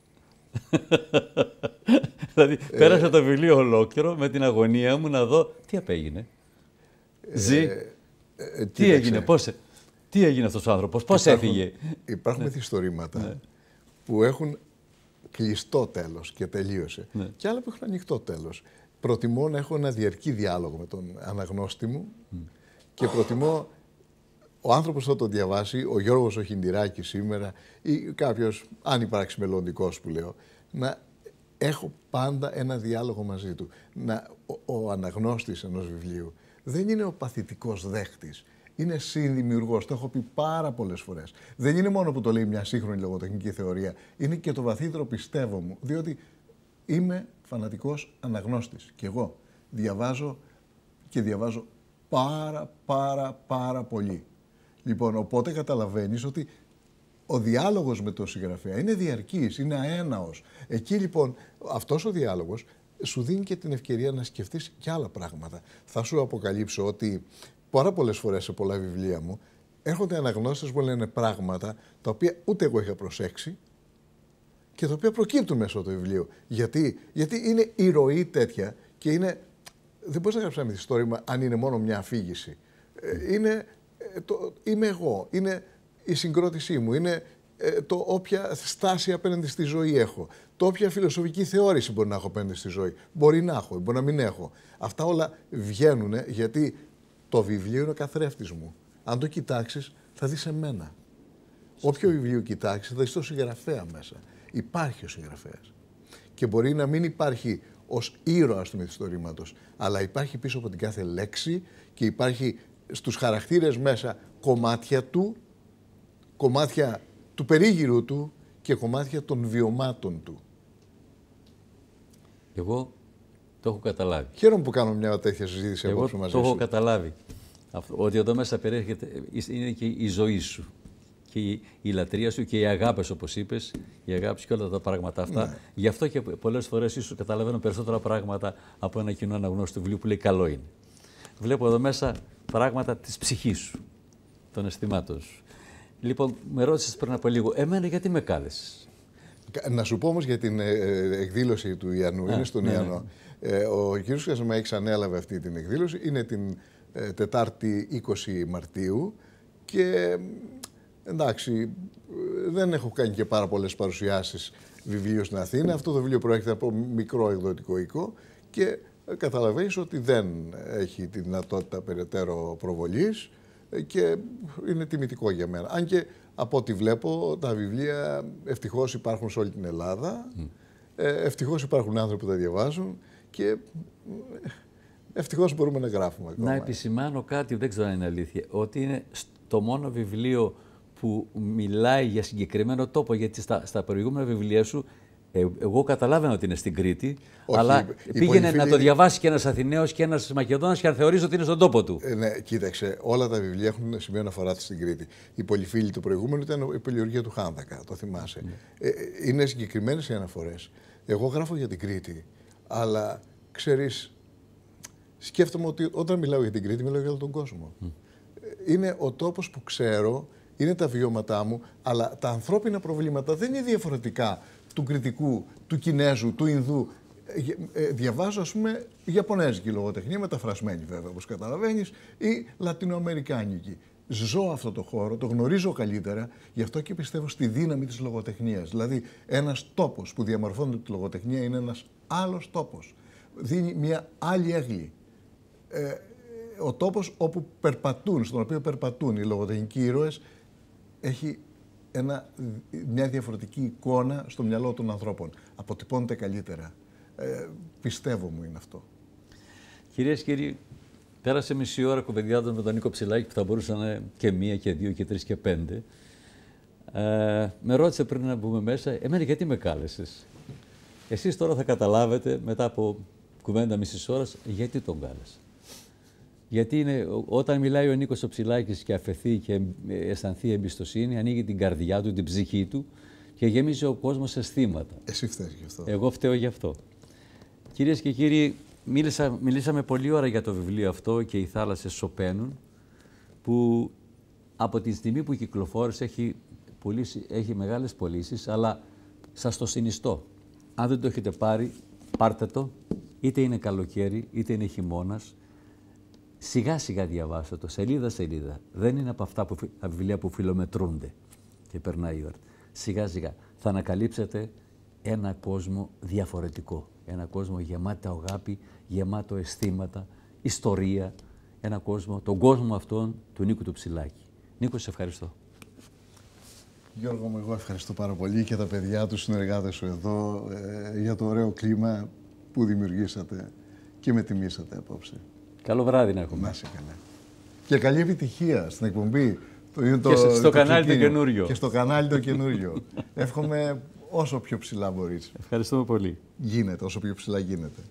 (laughs) δηλαδή ε, πέρασα το βιβλίο ολόκληρο με την αγωνία μου να δω τι απέγινε. Ε, ε, ε τι έγινε, πώς, τι έγινε αυτός ο άνθρωπος, πώς έφυγε. Υπάρχουν ναι. Ναι. που έχουν κλειστό τέλος και τελείωσε. Ναι. Και άλλα που έχουν ανοιχτό τέλος. Προτιμώ να έχω ένα διαρκή διάλογο με τον αναγνώστη μου και προτιμώ ο άνθρωπος θα το διαβάσει, ο Γιώργος ο σήμερα ή κάποιος, αν υπάρξει μελλοντικός που λέω, να έχω πάντα ένα διάλογο μαζί του. Να, ο, ο αναγνώστης ενός βιβλίου δεν είναι ο παθητικός δέχτης είναι συνδημιουργός. Το έχω πει πάρα πολλές φορές. Δεν είναι μόνο που το λέει μια σύγχρονη λογοτεχνική θεωρία, είναι και το βαθύτερο πιστεύω μου. Διότι είμαι φανατικός αναγνώστης. Και εγώ διαβάζω και διαβάζω πάρα πάρα πάρα πολύ. Λοιπόν, οπότε καταλαβαίνεις ότι ο διάλογος με τον συγγραφέα είναι διαρκής, είναι αέναος. Εκεί λοιπόν αυτός ο διάλογος σου δίνει και την ευκαιρία να σκεφτείς και άλλα πράγματα. Θα σου αποκαλύψω ότι πάρα πολλές φορές σε πολλά βιβλία μου, έρχονται αναγνώστε που λένε πράγματα τα οποία ούτε εγώ είχα προσέξει και τα οποία προκύπτουν μέσα από το βιβλίο. Γιατί, Γιατί είναι η ροή τέτοια και είναι. Δεν μπορείς να γράψεις ένα μυθιστόρημα αν είναι μόνο μια αφήγηση. Ε, είναι ε, το, είμαι εγώ, είναι η συγκρότησή μου, είναι ε, το όποια στάση απέναντι στη ζωή έχω, το όποια φιλοσοφική θεώρηση μπορεί να έχω απέναντι στη ζωή. Μπορεί να έχω, μπορεί να μην έχω. Αυτά όλα βγαίνουν γιατί το βιβλίο είναι ο καθρέφτης μου. Αν το κοιτάξεις, θα δεις εμένα. Όποιο βιβλίο κοιτάξεις, θα δεις το συγγραφέα μέσα. Υπάρχει ο συγγραφέας. Και μπορεί να μην υπάρχει ως ήρωας του μυθιστορήματος, αλλά υπάρχει πίσω από την κάθε λέξη και υπάρχει στους χαρακτήρες μέσα κομμάτια του, κομμάτια του περίγυρου του και κομμάτια των βιωμάτων του. Εγώ το έχω καταλάβει. Χαίρομαι που κάνω μια τέτοια συζήτηση Εγώ μαζί Το έχω καταλάβει. Ότι εδώ μέσα περιέρχεται, είναι και η ζωή σου. Και η, η λατρεία σου και οι αγάπες, όπως είπες, οι αγάπη και όλα τα πράγματα αυτά. Ναι. Γι' αυτό και πολλές φορές ίσως καταλαβαίνω περισσότερα πράγματα από ένα κοινό αναγνώστη του βιβλίου που λέει Καλό είναι. Βλέπω εδώ μέσα πράγματα της ψυχής σου, των αισθημάτων σου. Λοιπόν, με ρώτησες πριν από λίγο, εμένα γιατί με κάλεσες. Να σου πω όμως για την ε, ε εκδήλωση του Ιανού, είναι στον ναι, ναι. Ιανό. Ε, ο κ. Κασμαίκη ανέλαβε αυτή την εκδήλωση. Είναι την ε, Τετάρτη 20 Μαρτίου και εντάξει, ε, δεν έχω κάνει και πάρα πολλές παρουσιάσεις βιβλίου στην Αθήνα. Αυτό το βιβλίο προέρχεται από μικρό εκδοτικό οίκο και καταλαβαίνεις ότι δεν έχει τη δυνατότητα περαιτέρω προβολής και είναι τιμητικό για μένα. Αν και από ό,τι βλέπω, τα βιβλία ευτυχώς υπάρχουν σε όλη την Ελλάδα. Ευτυχώς υπάρχουν άνθρωποι που τα διαβάζουν και ε, ευτυχώς μπορούμε να γράφουμε ακόμα. Να επισημάνω κάτι, που δεν ξέρω αν είναι αλήθεια, ότι είναι το μόνο βιβλίο που μιλάει για συγκεκριμένο τόπο, γιατί στα, στα προηγούμενα βιβλία σου ε, εγώ καταλάβαινα ότι είναι στην Κρήτη, αλλά πήγαινε να το διαβάσει και ένας Αθηναίος και ένας Μακεδόνας και να θεωρήσει ότι είναι στον τόπο του. Ε, ναι, κοίταξε, όλα τα βιβλία έχουν σημείο αναφορά στην Κρήτη. Η πολυφίλη του προηγούμενου ήταν η Πολιοργία του Χάνδακα, το θυμάσαι. Ναι. Ε, είναι συγκεκριμένες οι αναφορές. Εγώ γράφω για την Κρήτη αλλά ξέρεις, σκέφτομαι ότι όταν μιλάω για την Κρήτη, μιλάω για τον κόσμο. Είναι ο τόπος που ξέρω, είναι τα βιώματά μου, αλλά τα ανθρώπινα προβλήματα δεν είναι διαφορετικά του Κρητικού, του Κινέζου, του Ινδού. Ε, ε, διαβάζω, ας πούμε, Ιαπωνέζικη λογοτεχνία, μεταφρασμένη βέβαια, όπως καταλαβαίνεις, ή Λατινοαμερικάνικη ζω αυτό το χώρο, το γνωρίζω καλύτερα, γι' αυτό και πιστεύω στη δύναμη της λογοτεχνίας. Δηλαδή, ένας τόπος που διαμορφώνεται τη λογοτεχνία είναι ένας άλλος τόπος. Δίνει μια άλλη έγκλη. Ε, ο τόπος όπου περπατούν, στον οποίο περπατούν οι λογοτεχνικοί ήρωες, έχει ένα, μια διαφορετική εικόνα στο μυαλό των ανθρώπων. Αποτυπώνεται καλύτερα. Ε, πιστεύω μου είναι αυτό. Κυρίες και κύριοι, Πέρασε μισή ώρα κουβεντιάδων με τον Νίκο Ψηλάκη που θα μπορούσαν να και μία και δύο και τρεις και πέντε. Ε, με ρώτησε πριν να μπούμε μέσα, εμένα γιατί με κάλεσες. Εσείς τώρα θα καταλάβετε μετά από κουβέντα μισής ώρας γιατί τον κάλεσε. Γιατί είναι, όταν μιλάει ο Νίκος ο Ψηλάκης και αφαιθεί και ε, αισθανθεί εμπιστοσύνη, ανοίγει την καρδιά του, την ψυχή του και γεμίζει ο κόσμος αισθήματα. Εσύ φταίς γι' αυτό. Εγώ φταίω γι' αυτό. Κυρίες και κύριοι, μίλησα, μιλήσαμε πολλή ώρα για το βιβλίο αυτό και οι θάλασσες σοπαίνουν που από τη στιγμή που κυκλοφόρησε έχει, πουλήσει, έχει μεγάλες πωλήσεις, αλλά σας το συνιστώ. Αν δεν το έχετε πάρει, πάρτε το. Είτε είναι καλοκαίρι, είτε είναι χειμώνας, Σιγά σιγά διαβάστε το, σελίδα σελίδα. Δεν είναι από αυτά που, τα βιβλία που φιλομετρούνται και περνάει η ώρα. Σιγά σιγά θα ανακαλύψετε ένα κόσμο διαφορετικό. Ένα κόσμο γεμάτο αγάπη, γεμάτο αισθήματα, ιστορία, ένα κόσμο, τον κόσμο αυτόν του Νίκου του Ψηλάκη. Νίκο, σε ευχαριστώ. Γιώργο μου, εγώ ευχαριστώ πάρα πολύ και τα παιδιά τους συνεργάτες σου εδώ ε, για το ωραίο κλίμα που δημιουργήσατε και με τιμήσατε απόψε. Καλό βράδυ να έχουμε. Να είσαι καλά. Και καλή επιτυχία στην εκπομπή. Το, το, και στο κανάλι το καινούριο. Και στο κανάλι το καινούριο. Εύχομαι όσο πιο ψηλά μπορείς. Ευχαριστούμε πολύ. Γίνεται, όσο πιο ψηλά γίνεται.